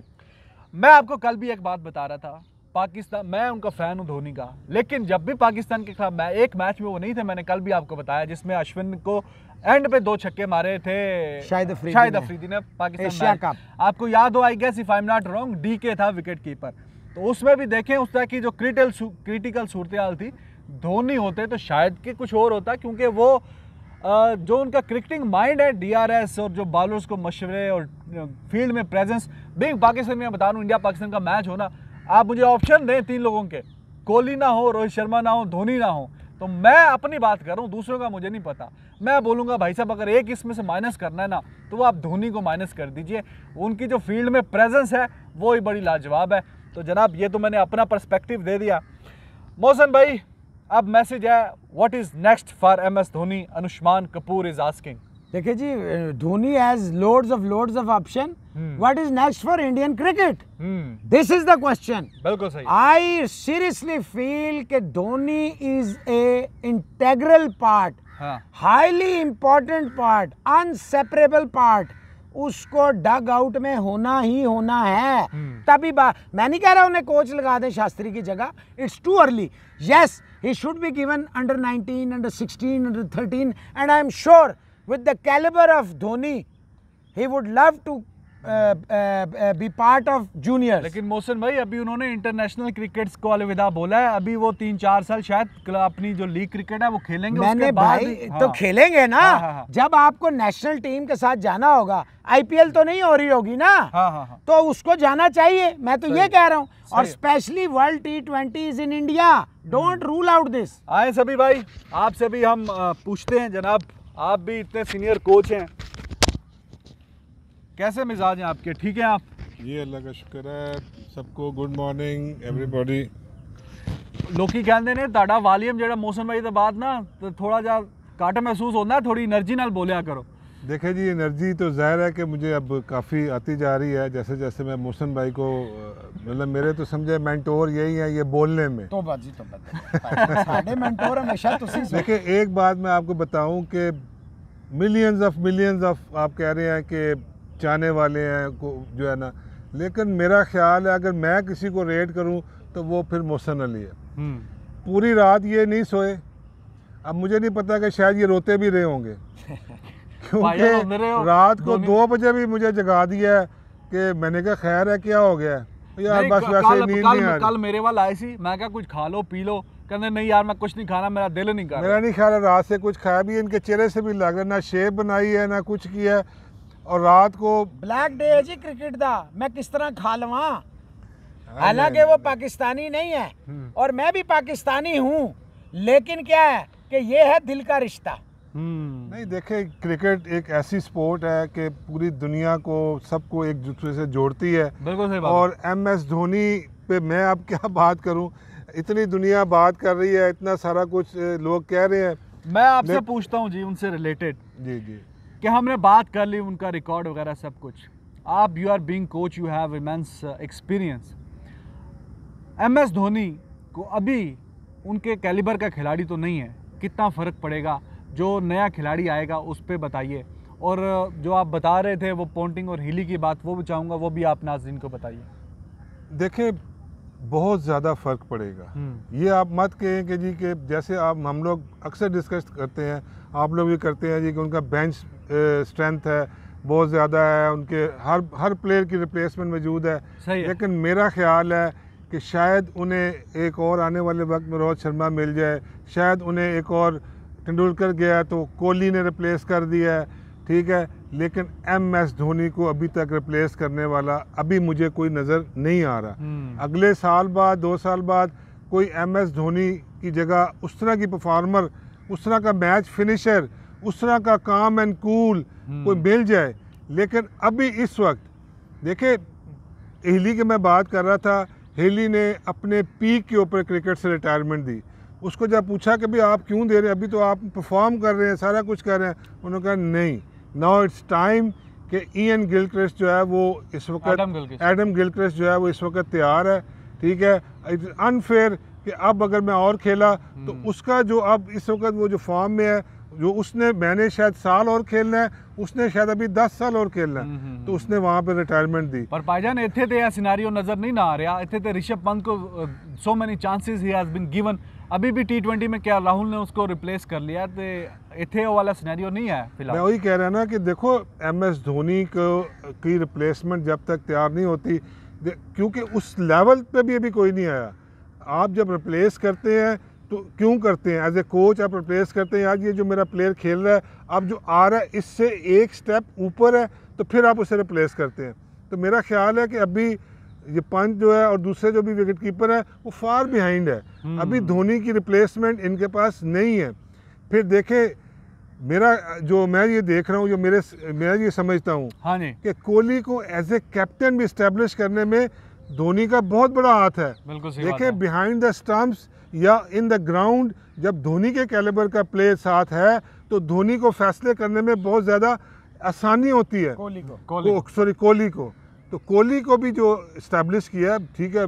मैं आपको कल भी एक बात बता रहा था पाकिस्तान मैं उनका फ़ैन हूँ धोनी का लेकिन जब भी पाकिस्तान के खिलाफ मैं एक मैच में वो नहीं थे मैंने कल भी आपको बताया जिसमें अश्विन को एंड पे दो छक्के मारे थे शायद अफरीदी शायद अफरीदी ने पाकिस्तान कप आपको याद हो I guess if I am not wrong D K था विकेट कीपर तो उसमें भी देखें उस तरह की जो क्रिटिकल क्रिटिकल सूरत हाल थी धोनी होते तो शायद के कुछ और होता क्योंकि वो जो उनका क्रिकेटिंग माइंड है डीआरएस और जो बॉलर्स को मशवरे और फील्ड में प्रेजेंस बिंग पाकिस्तान में बता रहा हूँ इंडिया पाकिस्तान का मैच होना आप मुझे ऑप्शन दें तीन लोगों के कोहली ना हो रोहित शर्मा ना हो धोनी ना हो तो मैं अपनी बात कर रहा हूँ दूसरों का मुझे नहीं पता मैं बोलूँगा भाई साहब अगर एक इसमें से माइनस करना है ना तो वो आप धोनी को माइनस कर दीजिए उनकी जो फील्ड में प्रेजेंस है वो ही बड़ी लाजवाब है तो जनाब ये तो मैंने अपना पर्सपेक्टिव दे दिया मोहसन भाई अब मैसेज है what is next for M S Dhoni Anushman Kapoor is asking देखिए जी Dhoni has loads of loads of option what is next for Indian cricket this is the question बिल्कुल सही आई सीरियसली फील के Dhoni is a integral part highly important part inseparable part उसको dug out में होना ही होना है हम्म। तभी बात मैं नहीं कह रहा उन्हें कोच लगा दें शास्त्री की जगह it's too early yes he should be given under 19 under 16 under 13 and I am sure with the caliber of Dhoni, he would love to be part of junior लेकिन मोहसिन भाई अभी उन्होंने इंटरनेशनल क्रिकेट को अलविदा बोला है अभी वो तीन चार साल शायद अपनी जो लीग क्रिकेट है वो खेलेंगे मैंने उसके भाई तो हाँ। तो खेलेंगे ना हाँ, हाँ, हाँ। जब आपको नेशनल टीम के साथ जाना होगा आईपीएल तो नहीं हो रही होगी ना हाँ हाँ।, हाँ। तो उसको जाना चाहिए मैं तो ये कह रहा हूँ और specially world T twenty is in India don't rule out this आए सभी भाई आपसे भी हम पूछते हैं जनाब आप भी इतने सीनियर कोच हैं कैसे मिजाज हैं आपके ठीक हैं आप ये अल्लाह का शुक्र है सबको गुड मॉर्निंग एवरीबॉडी लोग कहते हैं ताड़ा वालीम जो मौसम भाई तो बाद ना तो थोड़ा जहा घट महसूस होना थोड़ी एनर्जी न बोलिया करो देखिए जी एनर्जी तो ज़ाहिर है कि मुझे अब काफ़ी आती जा रही है जैसे जैसे मैं मोहसन भाई को मतलब मेरे तो समझे मेंटोर यही है ये बोलने में तो बाजी तो साढ़े मेंटोर हमेशा देखिए एक बात मैं आपको बताऊं कि मिलियंस ऑफ मिलियंस ऑफ आप कह रहे हैं कि चाहने वाले हैं को जो है ना लेकिन मेरा ख्याल है अगर मैं किसी को रेड करूँ तो वो फिर मोहसन अली है हम्म। पूरी रात ये नहीं सोए अब मुझे नहीं पता कि शायद ये रोते भी रहे होंगे क्योंकि रात को दो बजे भी मुझे जगा दिया कि मैंने कहा खैर है क्या हो गया यार बस वैसे ही नींद नहीं आ कल मेरे वाला आई सी मैं क्या कुछ खा लो पी लो कहने नहीं यार मैं कुछ नहीं खाना मेरा दिल नहीं कर मेरा नहीं खा रहा रात से कुछ खाया भी इनके चेहरे से भी लग रहा ना शेप बनाई है ना कुछ किया और रात को ब्लैक डे है जी क्रिकेट का मैं किस तरह खा लवा हाँ, हालांकि वो पाकिस्तानी नहीं है हम्म। और मैं भी पाकिस्तानी हूँ लेकिन क्या है कि ये है दिल का रिश्ता हम्म। नहीं देखे क्रिकेट एक ऐसी स्पोर्ट है कि पूरी दुनिया को सबको एक दूसरे से जोड़ती है बिल्कुल सही बात और एम एस धोनी पे मैं अब क्या बात करूं इतनी दुनिया बात कर रही है इतना सारा कुछ लोग कह रहे हैं मैं आपसे पूछता हूं जी उनसे रिलेटेड जी जी कि हमने बात कर ली उनका रिकॉर्ड वगैरह सब कुछ आप you are being coach you have immense experience M S Dhoni को अभी उनके कैलिबर का खिलाड़ी तो नहीं है कितना फ़र्क पड़ेगा जो नया खिलाड़ी आएगा उस पर बताइए और जो आप बता रहे थे वो पोंटिंग और हिली की बात वो भी चाहूँगा वो भी आप नाजरीन को बताइए देखिए बहुत ज़्यादा फ़र्क पड़ेगा हम्म। ये आप मत कहें कि जी के जैसे आप हम लोग अक्सर डिस्कस करते हैं आप लोग भी करते हैं जी कि उनका बेंच स्ट्रेंथ है बहुत ज़्यादा है उनके हर हर प्लेयर की रिप्लेसमेंट मौजूद है।, है लेकिन मेरा ख्याल है कि शायद उन्हें एक और आने वाले वक्त में रोहित शर्मा मिल जाए शायद उन्हें एक और तेंदुलकर गया तो कोहली ने रिप्लेस कर दिया है ठीक है लेकिन एम एस धोनी को अभी तक रिप्लेस करने वाला अभी मुझे कोई नज़र नहीं आ रहा हम्म। अगले साल बाद दो साल बाद कोई एम एस धोनी की जगह उस तरह की परफॉर्मर उस तरह का मैच फिनिशर उस तरह का काम एंड कूल कोई मिल जाए लेकिन अभी इस वक्त देखे हेली की मैं बात कर रहा था हेली ने अपने पीक के ऊपर क्रिकेट से रिटायरमेंट दी उसको जब पूछा कि भाई आप क्यों दे रहे हैं अभी तो आप परफॉर्म कर रहे हैं सारा कुछ कर रहे हैं उन्होंने कहा नहीं नाउ इट्स टाइम कि ई एन गिलक्रेस्ट जो है वो इस वक्त एडम गिलक्रेस्ट जो है वो इस वक्त तैयार है ठीक है इट्स अनफेयर कि अब अगर मैं और खेला तो हम्म। उसका जो अब इस वक्त वो जो फॉर्म में है जो उसने मैंने शायद साल और खेलना है उसने शायद अभी दस साल और खेलना है हम्म, हम्म, तो उसने वहाँ पे रिटायरमेंट दी पर भाईजान इतने तो यह सिनारियो नज़र नहीं ना आ रहा इतने तो ऋषभ पंत को so many chances he has been given अभी भी टी ट्वेंटी में क्या राहुल ने उसको रिप्लेस कर लिया तो इथे वाला सिनेरियो नहीं है फिलहाल मैं वही कह रहा ना कि देखो एम एस धोनी को की रिप्लेसमेंट जब तक तैयार नहीं होती क्योंकि उस लेवल पे भी अभी कोई नहीं आया आप जब रिप्लेस करते हैं तो क्यों करते हैं एज ए कोच आप रिप्लेस करते हैं यार ये जो मेरा प्लेयर खेल रहा है अब जो आ रहा है इससे एक स्टेप ऊपर है तो फिर आप उसे रिप्लेस करते हैं तो मेरा ख्याल है कि अभी ये पंच जो है और दूसरे जो भी विकेट कीपर है वो फार बिहाइंड है हम्म। अभी धोनी की रिप्लेसमेंट इनके पास नहीं है फिर देखे मेरा जो मैं ये देख रहा हूँ जो मेरे मैं ये समझता हूँ हाँ कि कोहली को एज ए कैप्टन भी इस्टेब्लिश करने में धोनी का बहुत बड़ा हाथ है देखे बिहाइंड द स्टम्प्स या इन द ग्राउंड जब धोनी के कैलेबर का प्ले साथ है तो धोनी को फैसले करने में बहुत ज़्यादा आसानी होती है कोहली को सॉरी कोहली को तो कोहली को भी जो इस्टेब्लिश किया ठीक है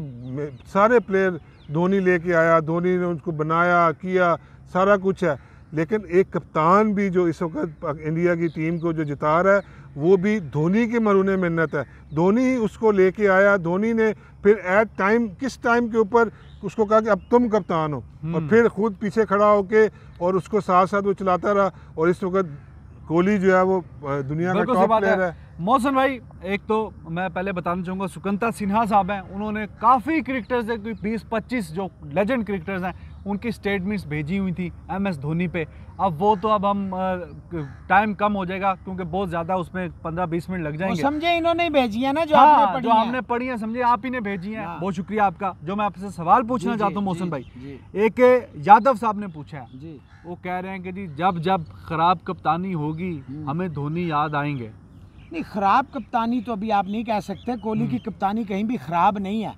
सारे प्लेयर धोनी लेके आया धोनी ने उसको बनाया किया सारा कुछ है लेकिन एक कप्तान भी जो इस वक्त इंडिया की टीम को जो जिता रहा है वो भी धोनी के मरुने मन्नत है धोनी ही उसको लेके आया धोनी ने फिर एट टाइम किस टाइम के ऊपर उसको कहा कि अब तुम कप्तान हो और हम्म। फिर खुद पीछे खड़ा होके और उसको साथ साथ वो चलाता रहा और इस वक्त कोहली जो है वो दुनिया का टॉप प्लेयर है, मौसम भाई एक तो मैं पहले बताना चाहूंगा सुकंता सिन्हा साहब हैं उन्होंने काफ़ी क्रिकेटर्स है बीस पच्चीस जो लेजेंड क्रिकेटर्स हैं उनकी स्टेटमेंट्स भेजी हुई थी एम एस धोनी पे अब वो तो अब हम टाइम कम हो जाएगा क्योंकि बहुत ज़्यादा उसमें पंद्रह बीस मिनट लग जाएंगे समझे इन्होंने भेजी है ना जो हाँ, आपने पढ़ी जो आपने पढ़ी है समझे आप ही ने भेजी है हाँ। बहुत शुक्रिया आपका जो मैं आपसे सवाल पूछना चाहता हूँ मोहसिन भाई एक यादव साहब ने पूछा है वो कह रहे हैं कि जी जब जब खराब कप्तानी होगी हम्म। हमें धोनी याद आएंगे नहीं खराब कप्तानी तो अभी आप नहीं कह सकते कोहली की हम्म। कप्तानी कहीं भी खराब नहीं है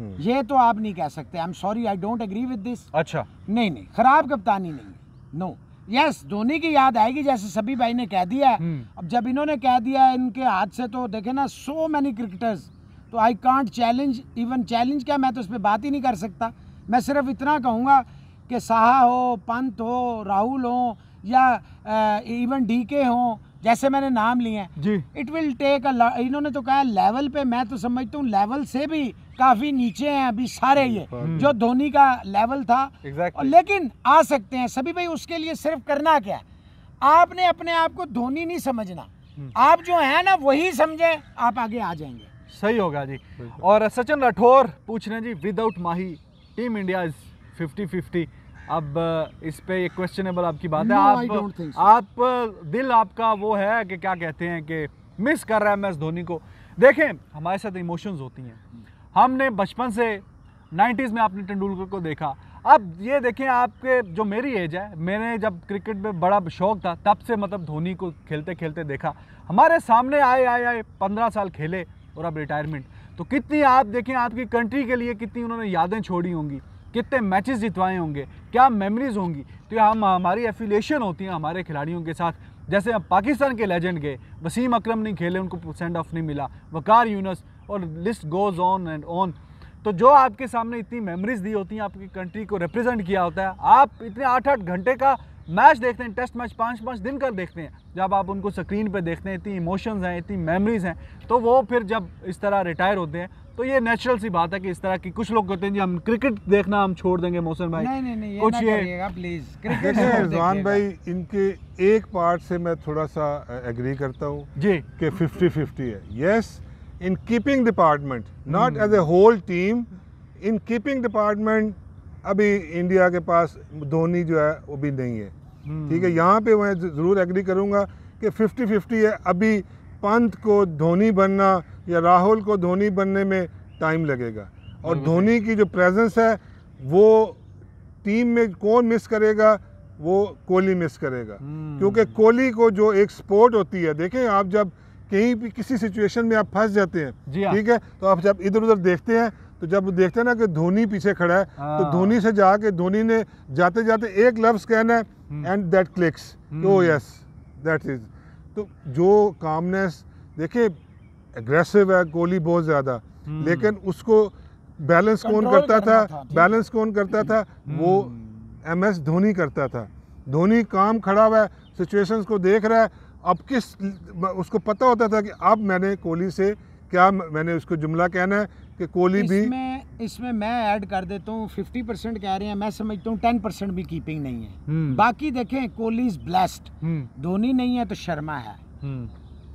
ये तो आप नहीं कह सकते I am sorry I don't agree with this अच्छा नहीं नहीं खराब कप्तानी नहीं नो यस धोनी की याद आएगी जैसे सभी भाई ने कह दिया है हम्म। अब जब इन्होंने कह दिया इनके हाथ से तो देखे ना सो मैनी क्रिकेटर्स तो I can't challenge even challenge क्या मैं तो उस पर बात ही नहीं कर सकता मैं सिर्फ इतना कहूँगा कि साहा हो पंत हो राहुल हो या इवन डी के हों जैसे मैंने नाम लिए हैं जी इट विल टेक इन्होंने तो कहा लेवल पे मैं तो समझता हूँ लेवल से भी काफी नीचे हैं अभी सारे ये जो धोनी का लेवल था exactly. और लेकिन आ सकते हैं सभी भाई उसके लिए सिर्फ करना क्या आपने अपने आप को धोनी नहीं समझना हम्म। आप जो है ना वही समझे आप आगे आ जाएंगे सही होगा जी और सचिन राठौर पूछ रहे हैं जी without Mahi team India is fifty fifty अब uh, इस पे ये क्वेश्चनेबल आपकी बात no, है आप so. आप uh, दिल आपका वो है कि क्या कहते हैं कि मिस कर रहा है मैं इस धोनी को देखें हमारे साथ इमोशंस होती हैं हमने बचपन से 90s में आपने तेंडुलकर को देखा अब ये देखें आपके जो मेरी एज है मैंने जब क्रिकेट में बड़ा शौक था तब से मतलब धोनी को खेलते खेलते देखा हमारे सामने आए आए आए पंद्रह साल खेले और अब रिटायरमेंट तो कितनी आप देखें आपकी कंट्री के लिए कितनी उन्होंने यादें छोड़ी होंगी कितने मैचेस जितवाए होंगे क्या मेमरीज़ होंगी तो हम हमारी एफिलेशन होती है हमारे खिलाड़ियों के साथ जैसे हम पाकिस्तान के लेजेंड गए वसीम अकरम नहीं खेले उनको सेंड ऑफ नहीं मिला वकार यूनस और list goes on and on तो जो आपके सामने इतनी मेमोरीज दी होती हैं आपकी कंट्री को रिप्रेजेंट किया होता है आप इतने आठ आठ घंटे का मैच देखते हैं टेस्ट मैच पाँच पाँच दिन कर देखते हैं जब आप उनको स्क्रीन पर देखते हैं इतनी इमोशंस हैं इतनी मेमोरीज़ हैं तो वो फिर जब इस तरह रिटायर होते हैं तो ये नेचुरल सी बात है कि इस तरह की कुछ लोग कहते हैं जी हम क्रिकेट देखना हम छोड़ देंगे मोहसिन भाई नहीं नहीं नहीं कुछ ये प्लीज क्रिकेट रिजवान भाई इनके एक पार्ट से मैं थोड़ा सा एग्री करता हूँ जी के फिफ्टी फिफ्टी है yes in keeping department not as a whole team in keeping department अभी इंडिया के पास धोनी जो है वो भी नहीं है ठीक है यहाँ पे मैं ज़रूर एग्री करूँगा कि फिफ्टी फिफ्टी है अभी पंत को धोनी बनना या राहुल को धोनी बनने में टाइम लगेगा और धोनी की जो प्रेजेंस है वो टीम में कौन मिस करेगा वो कोहली मिस करेगा हम्म। क्योंकि कोहली को जो एक स्पोर्ट होती है देखें आप जब कहीं भी किसी सिचुएशन में आप फंस जाते हैं हाँ। ठीक है तो आप जब इधर उधर देखते हैं तो जब देखते हैं ना कि धोनी पीछे खड़ा है तो हाँ। धोनी से जाके धोनी ने जाते जाते एक लफ्ज़ कहना है and that clicks oh yes that is तो जो कामनेस देखिए एग्रेसिव है गोली बहुत ज़्यादा hmm. लेकिन उसको बैलेंस कौन करता था, बैलेंस कौन करता था वो एम एस धोनी करता था धोनी काम खड़ा हुआ है सिचुएशन को देख रहा है अब किस उसको पता होता था कि अब मैंने कोहली से क्या मैंने उसको जुमला कहना है कि कोहली भी इसमें इसमें मैं ऐड कर देता हूँ फिफ्टी परसेंट कह रहे हैं मैं समझता हूँ टेन परसेंट भी कीपिंग नहीं है हम्म। बाकी देखें कोहली इज ब्लेस्ड हम्म। धोनी नहीं है तो शर्मा है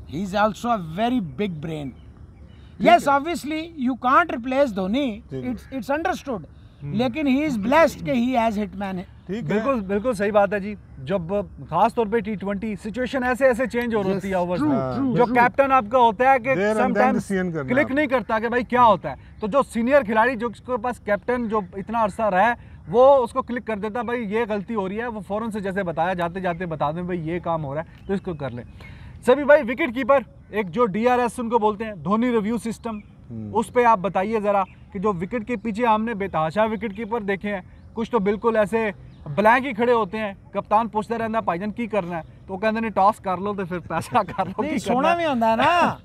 he is also a very big brain yes obviously you can't replace Dhoni it's it's understood लेकिन ही इज ब्लेस्ड के ही एज हिटमैन है बिल्कुल बिल्कुल सही बात है जी जब खास तौर पे टी ट्वेंटी सिचुएशन ऐसे ऐसे चेंज हो रही है ओवर्स जो कैप्टन आपका होता है कि समटाइम्स क्लिक नहीं करता कि भाई क्या होता है तो जो सीनियर खिलाड़ी जो जिसके पास कैप्टन जो इतना अरसा रहा है वो उसको क्लिक कर देता भाई ये गलती हो रही है वो फ़ौरन से जैसे बताया जाते जाते बता दें भाई ये काम हो रहा है तो इसको कर ले सभी भाई विकेट कीपर एक जो डी उनको बोलते हैं धोनी रिव्यू सिस्टम हम्म। उस पर आप बताइए ज़रा कि जो विकेट के पीछे हमने बेतहाशा विकेट कीपर देखे हैं कुछ तो बिल्कुल ऐसे ही खड़े होते हैं कप्तान पूछता रहता है ਭਾਈਜਾਨ की करना है तो कहते हैं टॉस कर लो तो फिर पैसा कर लो सोना भी होता है ना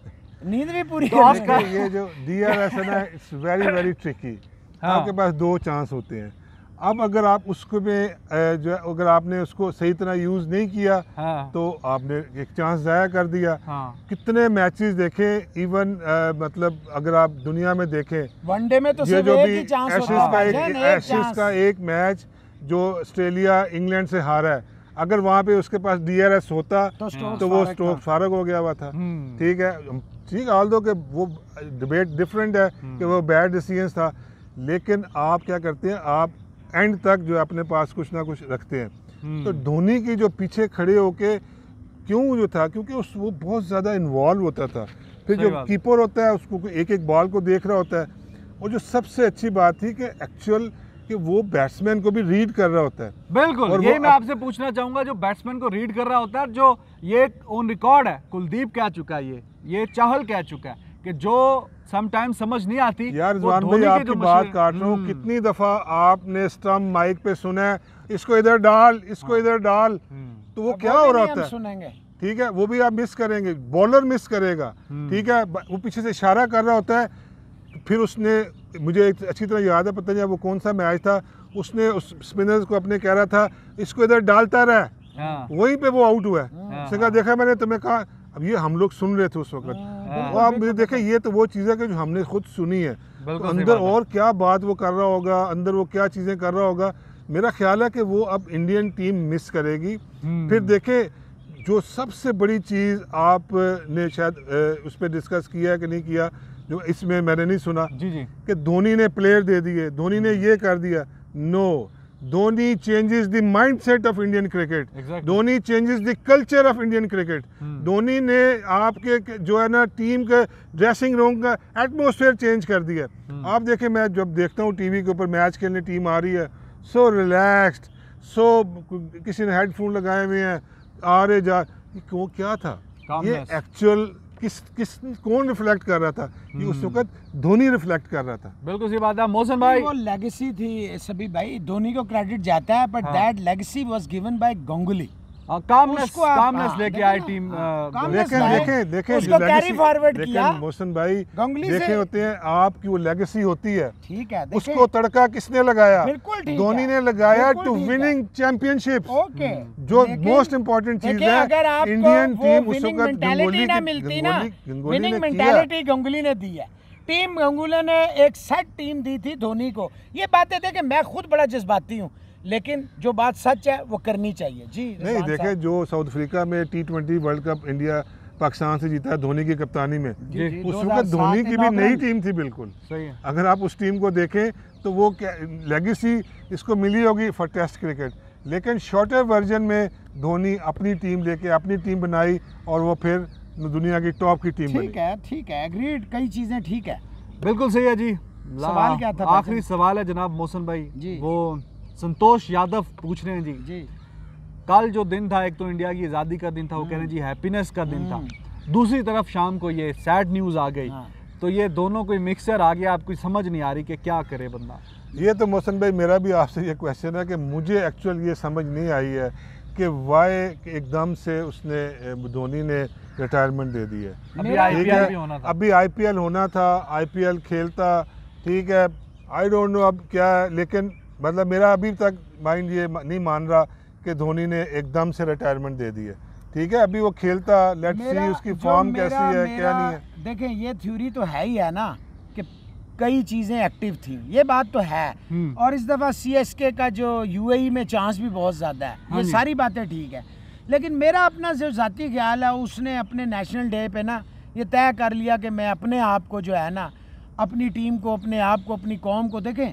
नींद भी पूरी टॉस कर ये जो डीआरएस है ना इट्स वेरी वेरी ट्रिकी हाँ। आपके पास दो चांस होते हैं अब अगर आप उसको में जो है अगर आपने उसको सही तरह यूज नहीं किया हाँ। तो आपने एक चांस जाया कर दिया हाँ। कितने मैचेस देखे इवन आ, मतलब अगर आप दुनिया में देखें वनडे में तो ये जो भी एशेज का एक एशेज का एक मैच जो ऑस्ट्रेलिया इंग्लैंड से हारा है अगर वहाँ पे उसके पास डीआरएस होता तो, तो वो स्ट्रोक फारग हो गया हुआ था हम्म। ठीक है ठीक आल दो कि वो डिबेट डिफरेंट है कि हम्म। वो बैड डिसीजन था लेकिन आप क्या करते हैं आप एंड तक जो अपने पास कुछ ना कुछ रखते हैं हम्म। तो धोनी की जो पीछे खड़े होके क्यों जो था क्योंकि उस वो बहुत ज़्यादा इन्वॉल्व होता था फिर जो कीपर होता है उसको एक एक बॉल को देख रहा होता है और जो सबसे अच्छी बात थी कि एक्चुअल कि वो बैट्समैन को भी रीड कर रहा होता है बिल्कुल और ये मैं आपसे पूछना चाहूंगा जो बैट्समैन को रीड कर रहा होता है जो ये ऑन रिकॉर्ड है कुलदीप कह चुका है ये ये चाहल कह चुका है कि जो समटाइम समझ नहीं आती यार जवान भाई आपकी बात काट रहा हूँ हम्म। कितनी दफ़ा आपने स्टम माइक पे सुना है इसको इधर डाल इसको हाँ। इधर डाल हम्म। तो वो क्या हो रहा होता है ठीक है वो भी आप मिस करेंगे बॉलर मिस करेगा हम्म। ठीक है वो पीछे से इशारा कर रहा होता है फिर उसने मुझे एक अच्छी तरह याद है पता नहीं वो कौन सा मैच था उसने उस स्पिनर्स को अपने कह रहा था इसको इधर डालता रहा हाँ। वहीं पे वो आउट हुआ हाँ। उसने कहा देखा मैंने तुम्हें कहा अब ये हम लोग सुन रहे थे उस वक्त और हाँ। तो आप मुझे देखें ये तो वो चीज़ है कि जो हमने खुद सुनी है तो अंदर और क्या बात वो कर रहा होगा अंदर वो क्या चीज़ें कर रहा होगा मेरा ख्याल है कि वो अब इंडियन टीम मिस करेगी हम्म। फिर देखें जो सबसे बड़ी चीज़ आपने शायद उस पर डिस्कस किया है कि नहीं किया जो इसमें मैंने नहीं सुना जी जी कि धोनी ने प्लेयर दे दिए धोनी ने ये कर दिया no Dhoni changes the mind set of Indian cricket Dhoni changes the culture of Indian cricket Dhoni ने आपके जो है ना टीम के ड्रेसिंग रूम का एटमोसफेयर चेंज कर दिया hmm. आप देखें मैं जब देखता हूँ टीवी के ऊपर मैच खेलने टीम आ रही है सो रिलैक्स्ड सो किसी ने हेडफोन लगाए हुए हैं आ रहे जा क्यों क्या था ये एक्चुअल किस किस कौन रिफ्लेक्ट कर रहा था कि उस हम्म। वक्त धोनी रिफ्लेक्ट कर रहा था बिल्कुल सही बात है मोहसिन भाई वो लेगेसी थी सभी भाई धोनी को क्रेडिट जाता है but that legacy was given by Ganguly calmness calmness लेके आई टीम देखें देखें देखें कैरी फॉरवर्ड किया मोहसिन भाई देखें होते हैं आपकी वो लेगेसी होती है ठीक है उसको तड़का किसने लगाया धोनी ने लगाया टू विनिंग चैंपियनशिप जो मोस्ट इम्पोर्टेंट चीज है इंडियन टीम उस वक्त गंगोली गंगोली ने दी है टीम गंगुली ने एक सेट टीम दी थी धोनी को ये बातें देखें मैं खुद बड़ा जज्बाती हूँ लेकिन जो बात सच है वो करनी चाहिए जी नहीं देखे जो साउथ अफ्रीका में T twenty world cup India Pakistan से जीता है धोनी की कप्तानी में उस वक्त धोनी की भी नई टीम थी बिल्कुल सही है अगर आप उस टीम को देखें तो वो लेगेसी इसको मिली होगी फॉर टेस्ट क्रिकेट लेकिन शॉर्टर वर्जन में धोनी अपनी टीम लेके अपनी टीम बनाई और वो फिर दुनिया की टॉप की टीम ठीक है ठीक है एग्रीड कई चीज़ें ठीक है बिल्कुल सही है जी सवाल क्या था आखिरी सवाल है जनाब मोहसन भाई जी वो संतोष यादव पूछ रहे हैं जी जी कल जो दिन था एक तो इंडिया की आज़ादी का दिन था वो कह रहे हैं हम्म। जी हैप्पीनेस का दिन था हम्म। दूसरी तरफ शाम को ये सैड न्यूज़ आ गई हाँ। तो ये दोनों कोई मिक्सर आ गया आपको समझ नहीं आ रही कि क्या करे बंदा ये तो मोहसन भाई मेरा भी आपसे ये क्वेश्चन है कि मुझे एक्चुअल ये समझ नहीं आई है कि वाई एकदम से उसने धोनी ने रिटायरमेंट दे दी है अभी आईपीएल भी होना था अभी आईपीएल होना था आईपीएल खेलता ठीक है आई डोंट नो अब क्या है लेकिन मतलब मेरा अभी तक माइंड ये नहीं मान रहा कि धोनी ने एकदम से रिटायरमेंट दे दी है ठीक है अभी वो खेलता लेट सी उसकी फॉर्म कैसी है क्या नहीं है देखें ये थ्योरी तो है ही है ना कि कई चीज़ें एक्टिव थी ये बात तो है हम्म। और इस दफ़ा सी का जो यू e में चांस भी बहुत ज़्यादा है हाँ ये सारी बातें ठीक है लेकिन मेरा अपना जो ज़ाती ख्याल है उसने अपने नेशनल डे पे ना ये तय कर लिया कि मैं अपने आप को जो है ना अपनी टीम को अपने आप को अपनी कौम को देखें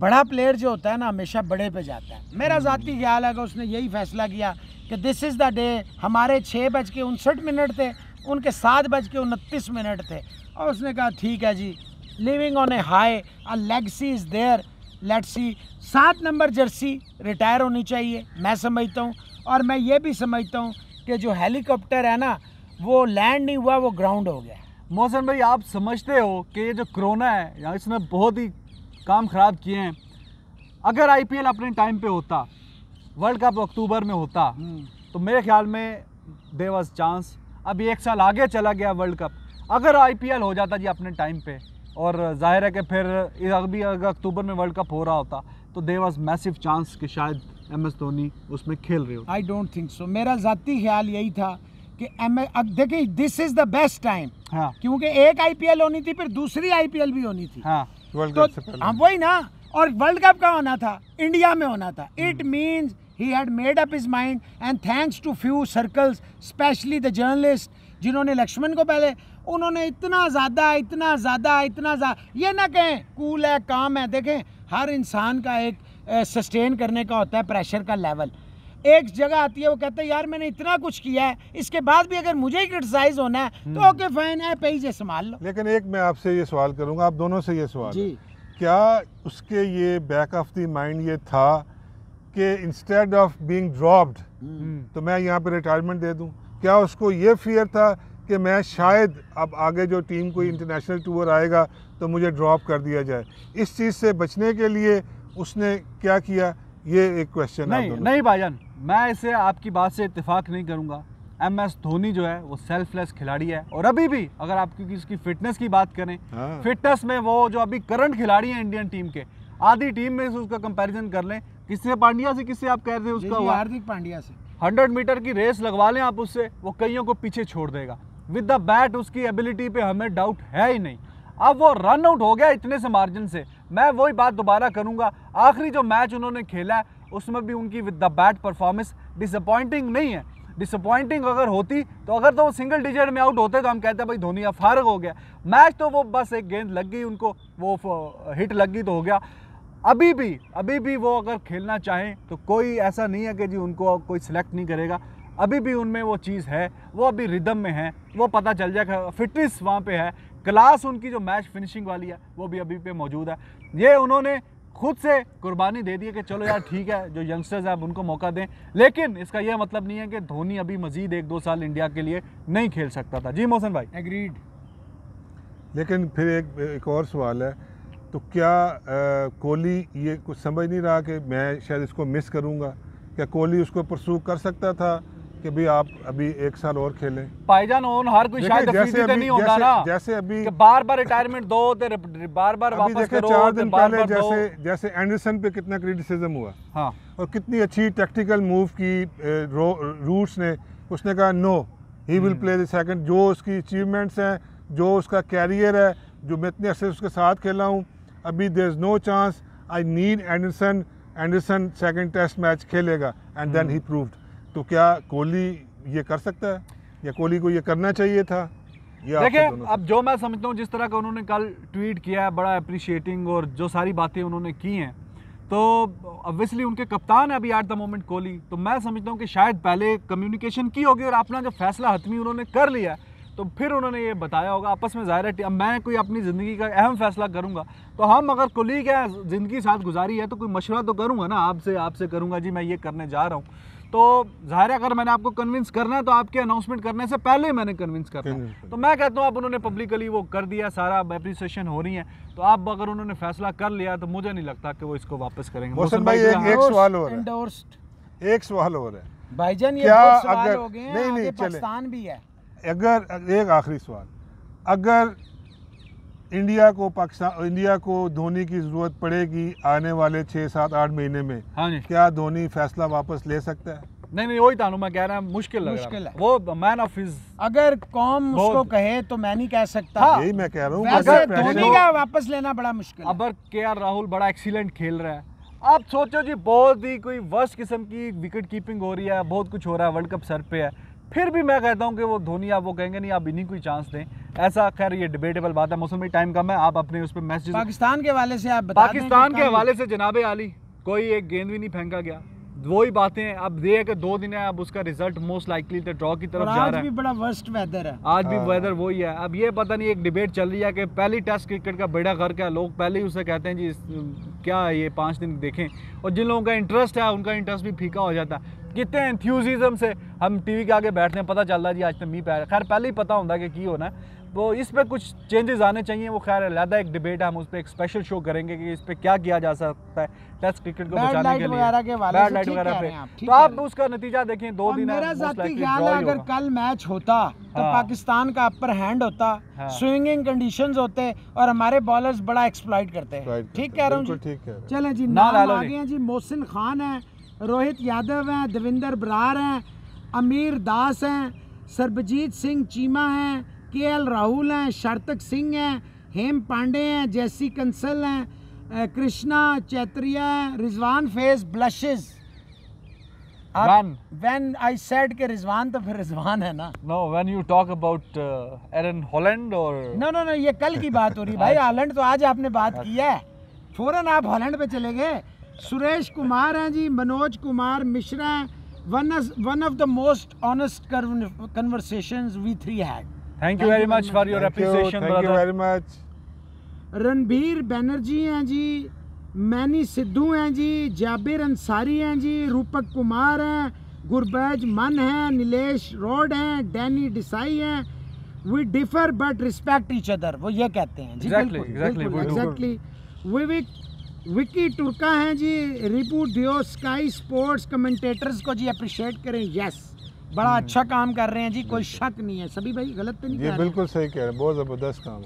बड़ा प्लेयर जो होता है ना हमेशा बड़े पे जाता है मेरा हम्म। ज़ाती ख्याल है कि उसने यही फैसला किया कि दिस इज़ द डे हमारे छः बज के उनसठ मिनट थे उनके सात बज के उनतीस मिनट थे और उसने कहा ठीक है जी living on a high uh legacy is there let see सात नंबर जर्सी रिटायर होनी चाहिए मैं समझता हूँ और मैं ये भी समझता हूँ कि जो हेलीकॉप्टर है ना वो लैंड नहीं हुआ वो ग्राउंड हो गया मोहसन भाई आप समझते हो कि ये जो कोरोना है इसने बहुत ही काम ख़राब किए हैं अगर आईपीएल अपने टाइम पे होता वर्ल्ड कप अक्टूबर में होता हम्म। तो मेरे ख्याल में दे वॉज चांस अभी एक साल आगे चला गया वर्ल्ड कप अगर आईपीएल हो जाता जी अपने टाइम पे और जाहिर है कि फिर अभी अगर अक्टूबर में वर्ल्ड कप हो रहा होता तो दे वॉज मैसिव चांस कि शायद एम एस धोनी उसमें खेल रहे हो आई डोंट थिंक सो मेरा ज़ाती ख्याल यही था कि एम अब देखिए this is the best time क्योंकि एक आईपीएल होनी थी फिर दूसरी आईपीएल भी होनी थी हाँ तो पहले हम वही ना और वर्ल्ड कप का होना था इंडिया में होना था it means he had made up his mind and thanks to few circles specially the journalist जिन्होंने लक्ष्मण को पहले उन्होंने इतना ज़्यादा इतना ज़्यादा इतना ज़्यादा ये ना कहें कूल है काम है देखें हर इंसान का एक सस्टेन करने का होता है प्रेशर का लेवल एक जगह आती है वो कहते हैं यार मैंने इतना कुछ किया है इसके बाद भी अगर मुझे क्रिटिसाइज होना है तो ओके फाइन है पे ही संभाल लो लेकिन एक मैं आपसे ये सवाल करूंगा आप दोनों से ये सवाल जी क्या उसके ये बैक ऑफ दी माइंड ये था कि इंस्टेड ऑफ बीइंग ड्रॉप्ड तो मैं यहाँ पे रिटायरमेंट दे दूँ क्या उसको ये फियर था कि मैं शायद अब आगे जो टीम कोई इंटरनेशनल हम्म। टूर आएगा तो मुझे ड्रॉप कर दिया जाए इस चीज़ से बचने के लिए उसने क्या किया ये एक क्वेश्चन नहीं नहीं भाईजान मैं इसे आपकी बात से इतफाक़ नहीं करूँगा एम एस धोनी जो है वो सेल्फलेस खिलाड़ी है और अभी भी अगर आप क्योंकि उसकी फिटनेस की बात करें हाँ। फिटनेस में वो जो अभी करंट खिलाड़ी हैं इंडियन टीम के आधी टीम में से उसका कंपैरिजन कर लें किससे पांड्या से किससे आप कह रहे हैं उसका हार्दिक पांड्या से हंड्रेड मीटर की रेस लगवा लें आप उससे वो कईयों को पीछे छोड़ देगा विद द बैट उसकी एबिलिटी पे हमें डाउट है ही नहीं अब वो रन आउट हो गया इतने से मार्जिन से मैं वही बात दोबारा करूंगा आखिरी जो मैच उन्होंने खेला है उसमें भी उनकी with the bad performance disappointing नहीं है डिसअपॉइंटिंग अगर होती तो अगर तो वो सिंगल डिजिट में आउट होते तो हम कहते हैं भाई धोनी अब फारग हो गया मैच तो वो बस एक गेंद लग गई उनको वो हिट लग गई तो हो गया अभी भी अभी भी वो अगर खेलना चाहें तो कोई ऐसा नहीं है कि जी उनको कोई सिलेक्ट नहीं करेगा अभी भी उनमें वो चीज़ है वो अभी रिदम में है वो पता चल जाएगा फिटनेस वहाँ पे है क्लास उनकी जो मैच फिनिशिंग वाली है वो भी अभी पे मौजूद है ये उन्होंने खुद से कुर्बानी दे दी है कि चलो यार ठीक है जो यंगस्टर्स हैं उनको मौका दें लेकिन इसका यह मतलब नहीं है कि धोनी अभी मजीद एक दो साल इंडिया के लिए नहीं खेल सकता था जी मोहसन भाई एग्रीड लेकिन फिर एक एक और सवाल है तो क्या कोहली ये कुछ समझ नहीं रहा कि मैं शायद इसको मिस करूँगा क्या कोहली उसको प्रसूव कर सकता था कि भी आप अभी एक साल और खेलें भाईजान ओन हर कोई शायद जैसे अभी, नहीं होता ना जैसे अभी कि बार बार रिटायरमेंट दो ते बार बार वापस करो चार दिन पहले जैसे जैसे एंडरसन पे कितना क्रिटिसिज्म हुआ हाँ और कितनी अच्छी टैक्टिकल मूव की रूट्स ने उसने कहा no he will play the second जो उसकी अचीवमेंट्स हैं जो उसका कैरियर है जो मैं इतने अरसे उसके साथ खेला हूँ अभी there is no chance I need Anderson Anderson second test match खेलेगा एंड देन ही प्रूव्ड तो क्या कोहली ये कर सकता है या कोहली को ये करना चाहिए था देखिए अब जो मैं समझता हूँ जिस तरह का उन्होंने कल ट्वीट किया है बड़ा अप्रिशिएटिंग और जो सारी बातें उन्होंने की हैं तो ऑब्वियसली उनके कप्तान है अभी एट द मोमेंट कोहली तो मैं समझता हूँ कि शायद पहले कम्युनिकेशन की होगी और अपना जब फैसला हतमी उन्होंने कर लिया तो फिर उन्होंने ये बताया होगा आपस में ज़ाहिर है अब मैं कोई अपनी ज़िंदगी का अहम फैसला करूँगा तो हम अगर कोहली के ज़िंदगी साथ गुजारी है तो कोई मशवरा तो करूँगा ना आपसे आपसे करूँगा जी मैं ये करने जा रहा हूँ तो ज़ाहिर अगर मैंने आपको कन्विंस करना है तो आपके अनाउंसमेंट करने से पहले ही मैंने कन्विंस करना है तो मैं कहता हूँ आप उन्होंने पब्लिकली वो कर दिया सारा एप्रिसिएशन हो रही है तो आप अगर उन्होंने फैसला कर लिया तो मुझे नहीं लगता कि वो इसको वापस करेंगे मोहसन भाई एक एक सवाल हो रहा है एक सवाल हो रहा है भाईजान ये सवाल हो गए हैं नहीं नहीं पाकिस्तान भी है अगर एक आखिरी सवाल अगर इंडिया को पाकिस्तान इंडिया को धोनी की जरूरत पड़ेगी आने वाले छः सात आठ महीने में हाँ जी क्या धोनी फैसला वापस ले सकता है नहीं नहीं वही तानू मैं कह रहा हूँ मुश्किल मुश्किल है वो मैन ऑफ हिज अगर कौम उसको कहे तो मैं नहीं कह सकता हाँ। यही मैं कह रहा हूँ अगर धोनी का वापस लेना बड़ा मुश्किल अबर के आर राहुल बड़ा एक्सीलेंट खेल रहा है आप सोचो जी बहुत ही कोई वर्स्ट किस्म की विकेट कीपिंग हो रही है बहुत कुछ हो रहा है वर्ल्ड कप सर पे है फिर भी मैं कहता हूँ कि वो धोनी आप वो कहेंगे नहीं आप इन्हीं को चांस दें ऐसा खैर ये डिबेटेबल बात है मौसम में टाइम कम है आप अपने उस पर मैसेज पाकिस्तान के हवाले से आप पाकिस्तान के हवाले से जनाब आली कोई एक गेंद भी नहीं फेंका गया वो ही बातें अब ये है कि दो दिन है अब उसका रिजल्ट मोस्ट लाइकली तो ड्रॉ की तरफ जा रहा है भी बड़ा वर्स्ट वेदर है आज भी वेदर हाँ। वही है अब ये पता नहीं एक डिबेट चल रही है कि पहली टेस्ट क्रिकेट का बेड़ा घर है लोग पहले ही उसे कहते हैं जी क्या है ये पाँच दिन देखें और जिन लोगों का इंटरेस्ट है उनका इंटरेस्ट भी फीका हो जाता है कितने इंथ्यूजिजम से हम टीवी के आगे बैठते हैं पता चल रहा है जी आज तो मीह पै रहा खैर पहले ही पता होता है कि की होना है तो इस पर कुछ चेंजेस आने चाहिए वो खैर अलहदा एक डिबेट है हम उस पर एक स्पेशल शो करेंगे कि इस पर क्या किया जा सकता है टेस्ट क्रिकेट को बचाने के लिए बैड लाइट पे तो आप उसका नतीजा देखें दो दिन अगर कल मैच होता तो हाँ। पाकिस्तान का अपर हैंड होता हाँ। स्विंगिंग कंडीशंस होते और हमारे बॉलर्स बड़ा एक्सप्लॉइट करते हैं ठीक कह रहा हूँ चले जी नाम आ गए जी मोहसिन खान है रोहित यादव हैं देविंदर बरार हैं अमीर दास हैं सरबजीत सिंह चीमा हैं के एल राहुल हैं शार्तक सिंह हैं हेम पांडे हैं जैसी कंसल हैं कृष्णा चैत्रिया हैं Rizwan face blushes When when I said Rizwan तो फिर रिजवान है ना No, when you talk about uh, Aaron Holland or No, no, no, ये कल की बात हो रही है भाई हॉलैंड तो आज आपने बात की है फौरन आप हॉलैंड पे चले गए सुरेश कुमार हैं जी मनोज कुमार मिश्रा हैं one one of the most honest conversation we three had thank you very much for your appreciation thank you very much Ranbir Banerjee हैं जी मैनी सिद्धू हैं जी जाबिर अंसारी हैं जी रूपक कुमार हैं गुरबैज मन हैं नीलेश रोड हैं डैनी डिसाई हैं we differ but respect each other वो ये कहते हैं जी exactly, बिल्कुल exactly, बिल्कुल एग्जैक्टली विविक विक्की टुर्का हैं जी रिपू दियो स्काई स्पोर्ट्स कमेंटेटर्स को जी अप्रिशिएट करें यस बड़ा हम्म। अच्छा काम कर रहे हैं जी कोई शक नहीं है सभी भाई गलत तो नहीं ये बिल्कुल सही कह रहे हैं बहुत ज़बरदस्त काम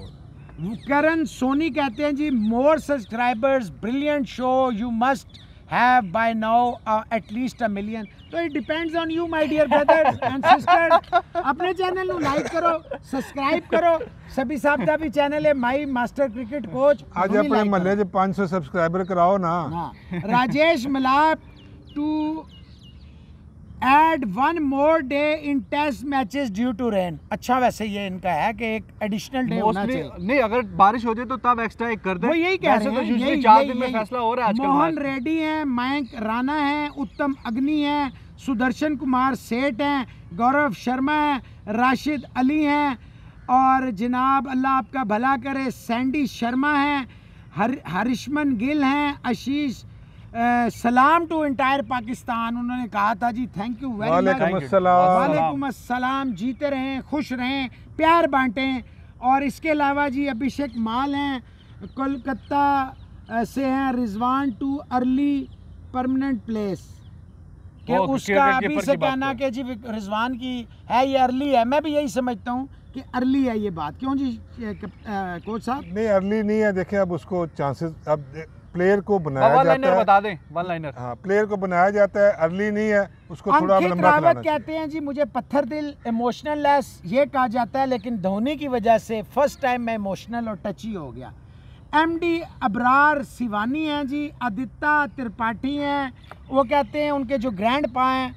हो करण सोनी कहते हैं जी more subscribers brilliant show you must have by now uh, at least a million. So it depends on you, my dear brothers and sisters. अपने चैनल को लाइक करो सब्सक्राइब करो सभी साहब का भी चैनल है माई मास्टर क्रिकेट कोच आज अपने मल्ले से 500 सब्सक्राइबर कराओ ना, ना। Rajesh Malap to add one more day in test matches due to rain अच्छा वैसे ये इनका है कि एक एडिशनल डे होना चाहिए नहीं अगर बारिश हो जाए तो तब एक्स्ट्रा एक कर दे वो यही कह रहे तो हैं यही, चार दिन में फैसला हो रहा है आजकल मोहन रेड्डी हैं मयंक राणा हैं उत्तम अग्नि हैं सुदर्शन कुमार सेठ हैं गौरव शर्मा हैं राशिद अली हैं और जनाब अल्लाह आपका भला करे सैंडी शर्मा हैं हर हरिशमन गिल हैं आशीष सलाम टू इंटायर पाकिस्तान उन्होंने कहा था जी थैंक यू वेरी मच वालेकुम जीते रहें खुश रहें प्यार बांटें और इसके अलावा जी अभिषेक माल हैं कोलकाता से हैं Rizwan too early permanent place कि उसका अभी से कहना कि जी रिजवान की है ये अर्ली है मैं भी यही समझता हूँ कि अर्ली है ये बात क्यों जी कोच साहब नहीं अर्ली नहीं है देखें अब उसको चांसेस अब प्लेयर हाँ, को बनाया जाता है बता दें वन लाइनर हाँ प्लेयर को बनाया जाता है अर्ली नहीं है उसको थोड़ा लंबा कहते हैं जी मुझे पत्थर दिल इमोशनल लेस ये कहा जाता है लेकिन धोनी की वजह से फर्स्ट टाइम मैं इमोशनल और टची हो गया एमडी अबरार सिवानी हैं जी आदित्य त्रिपाठी हैं वो कहते हैं उनके जो ग्रैंड पा हैं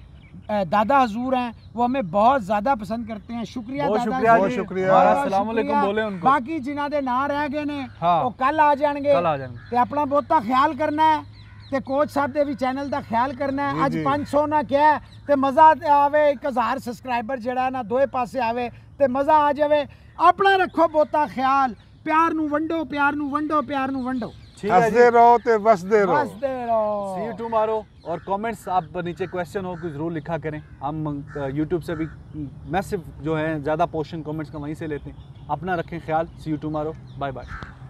दादा हजूर हैं वो हमें बहुत ज़्यादा पसंद करते हैं शुक्रिया बहुत दादा बहुत शुक्रिया बोले उनको बाकी जिन्हों के ना रह गए ने वो कल आ जाएंगे ते अपना बहुता ख्याल करना है ਤੇ ਕੋਚ ਸਾਹਿਬ ਦੇ ਵੀ ਚੈਨਲ ਦਾ ਖਿਆਲ ਕਰਨਾ ਹੈ ਅੱਜ 500 ਨਾ ਕਿਹਾ ਤੇ ਮਜ਼ਾ ਆਵੇ 1000 ਸਬਸਕ੍ਰਾਈਬਰ ਜਿਹੜਾ ਨਾ ਦੋਏ ਪਾਸੇ ਆਵੇ ਤੇ ਮਜ਼ਾ ਆ ਜਾਵੇ ਆਪਣਾ ਰੱਖੋ ਬੋਤਾ ਖਿਆਲ ਪਿਆਰ ਨੂੰ ਵੰਡੋ ਪਿਆਰ ਨੂੰ ਵੰਡੋ ਪਿਆਰ ਨੂੰ ਵੰਡੋ हंसते रहो ते बसते रहो हंसते रहो सी यू टुमारो और कमेंट्स आप नीचे क्वेश्चन हो कुछ जरूर लिखा करें हम यूट्यूब से भी मैसिव जो है ज़्यादा पोर्शन कमेंट्स का वहीं से लेते हैं अपना रखें ख्याल see you tomorrow bye bye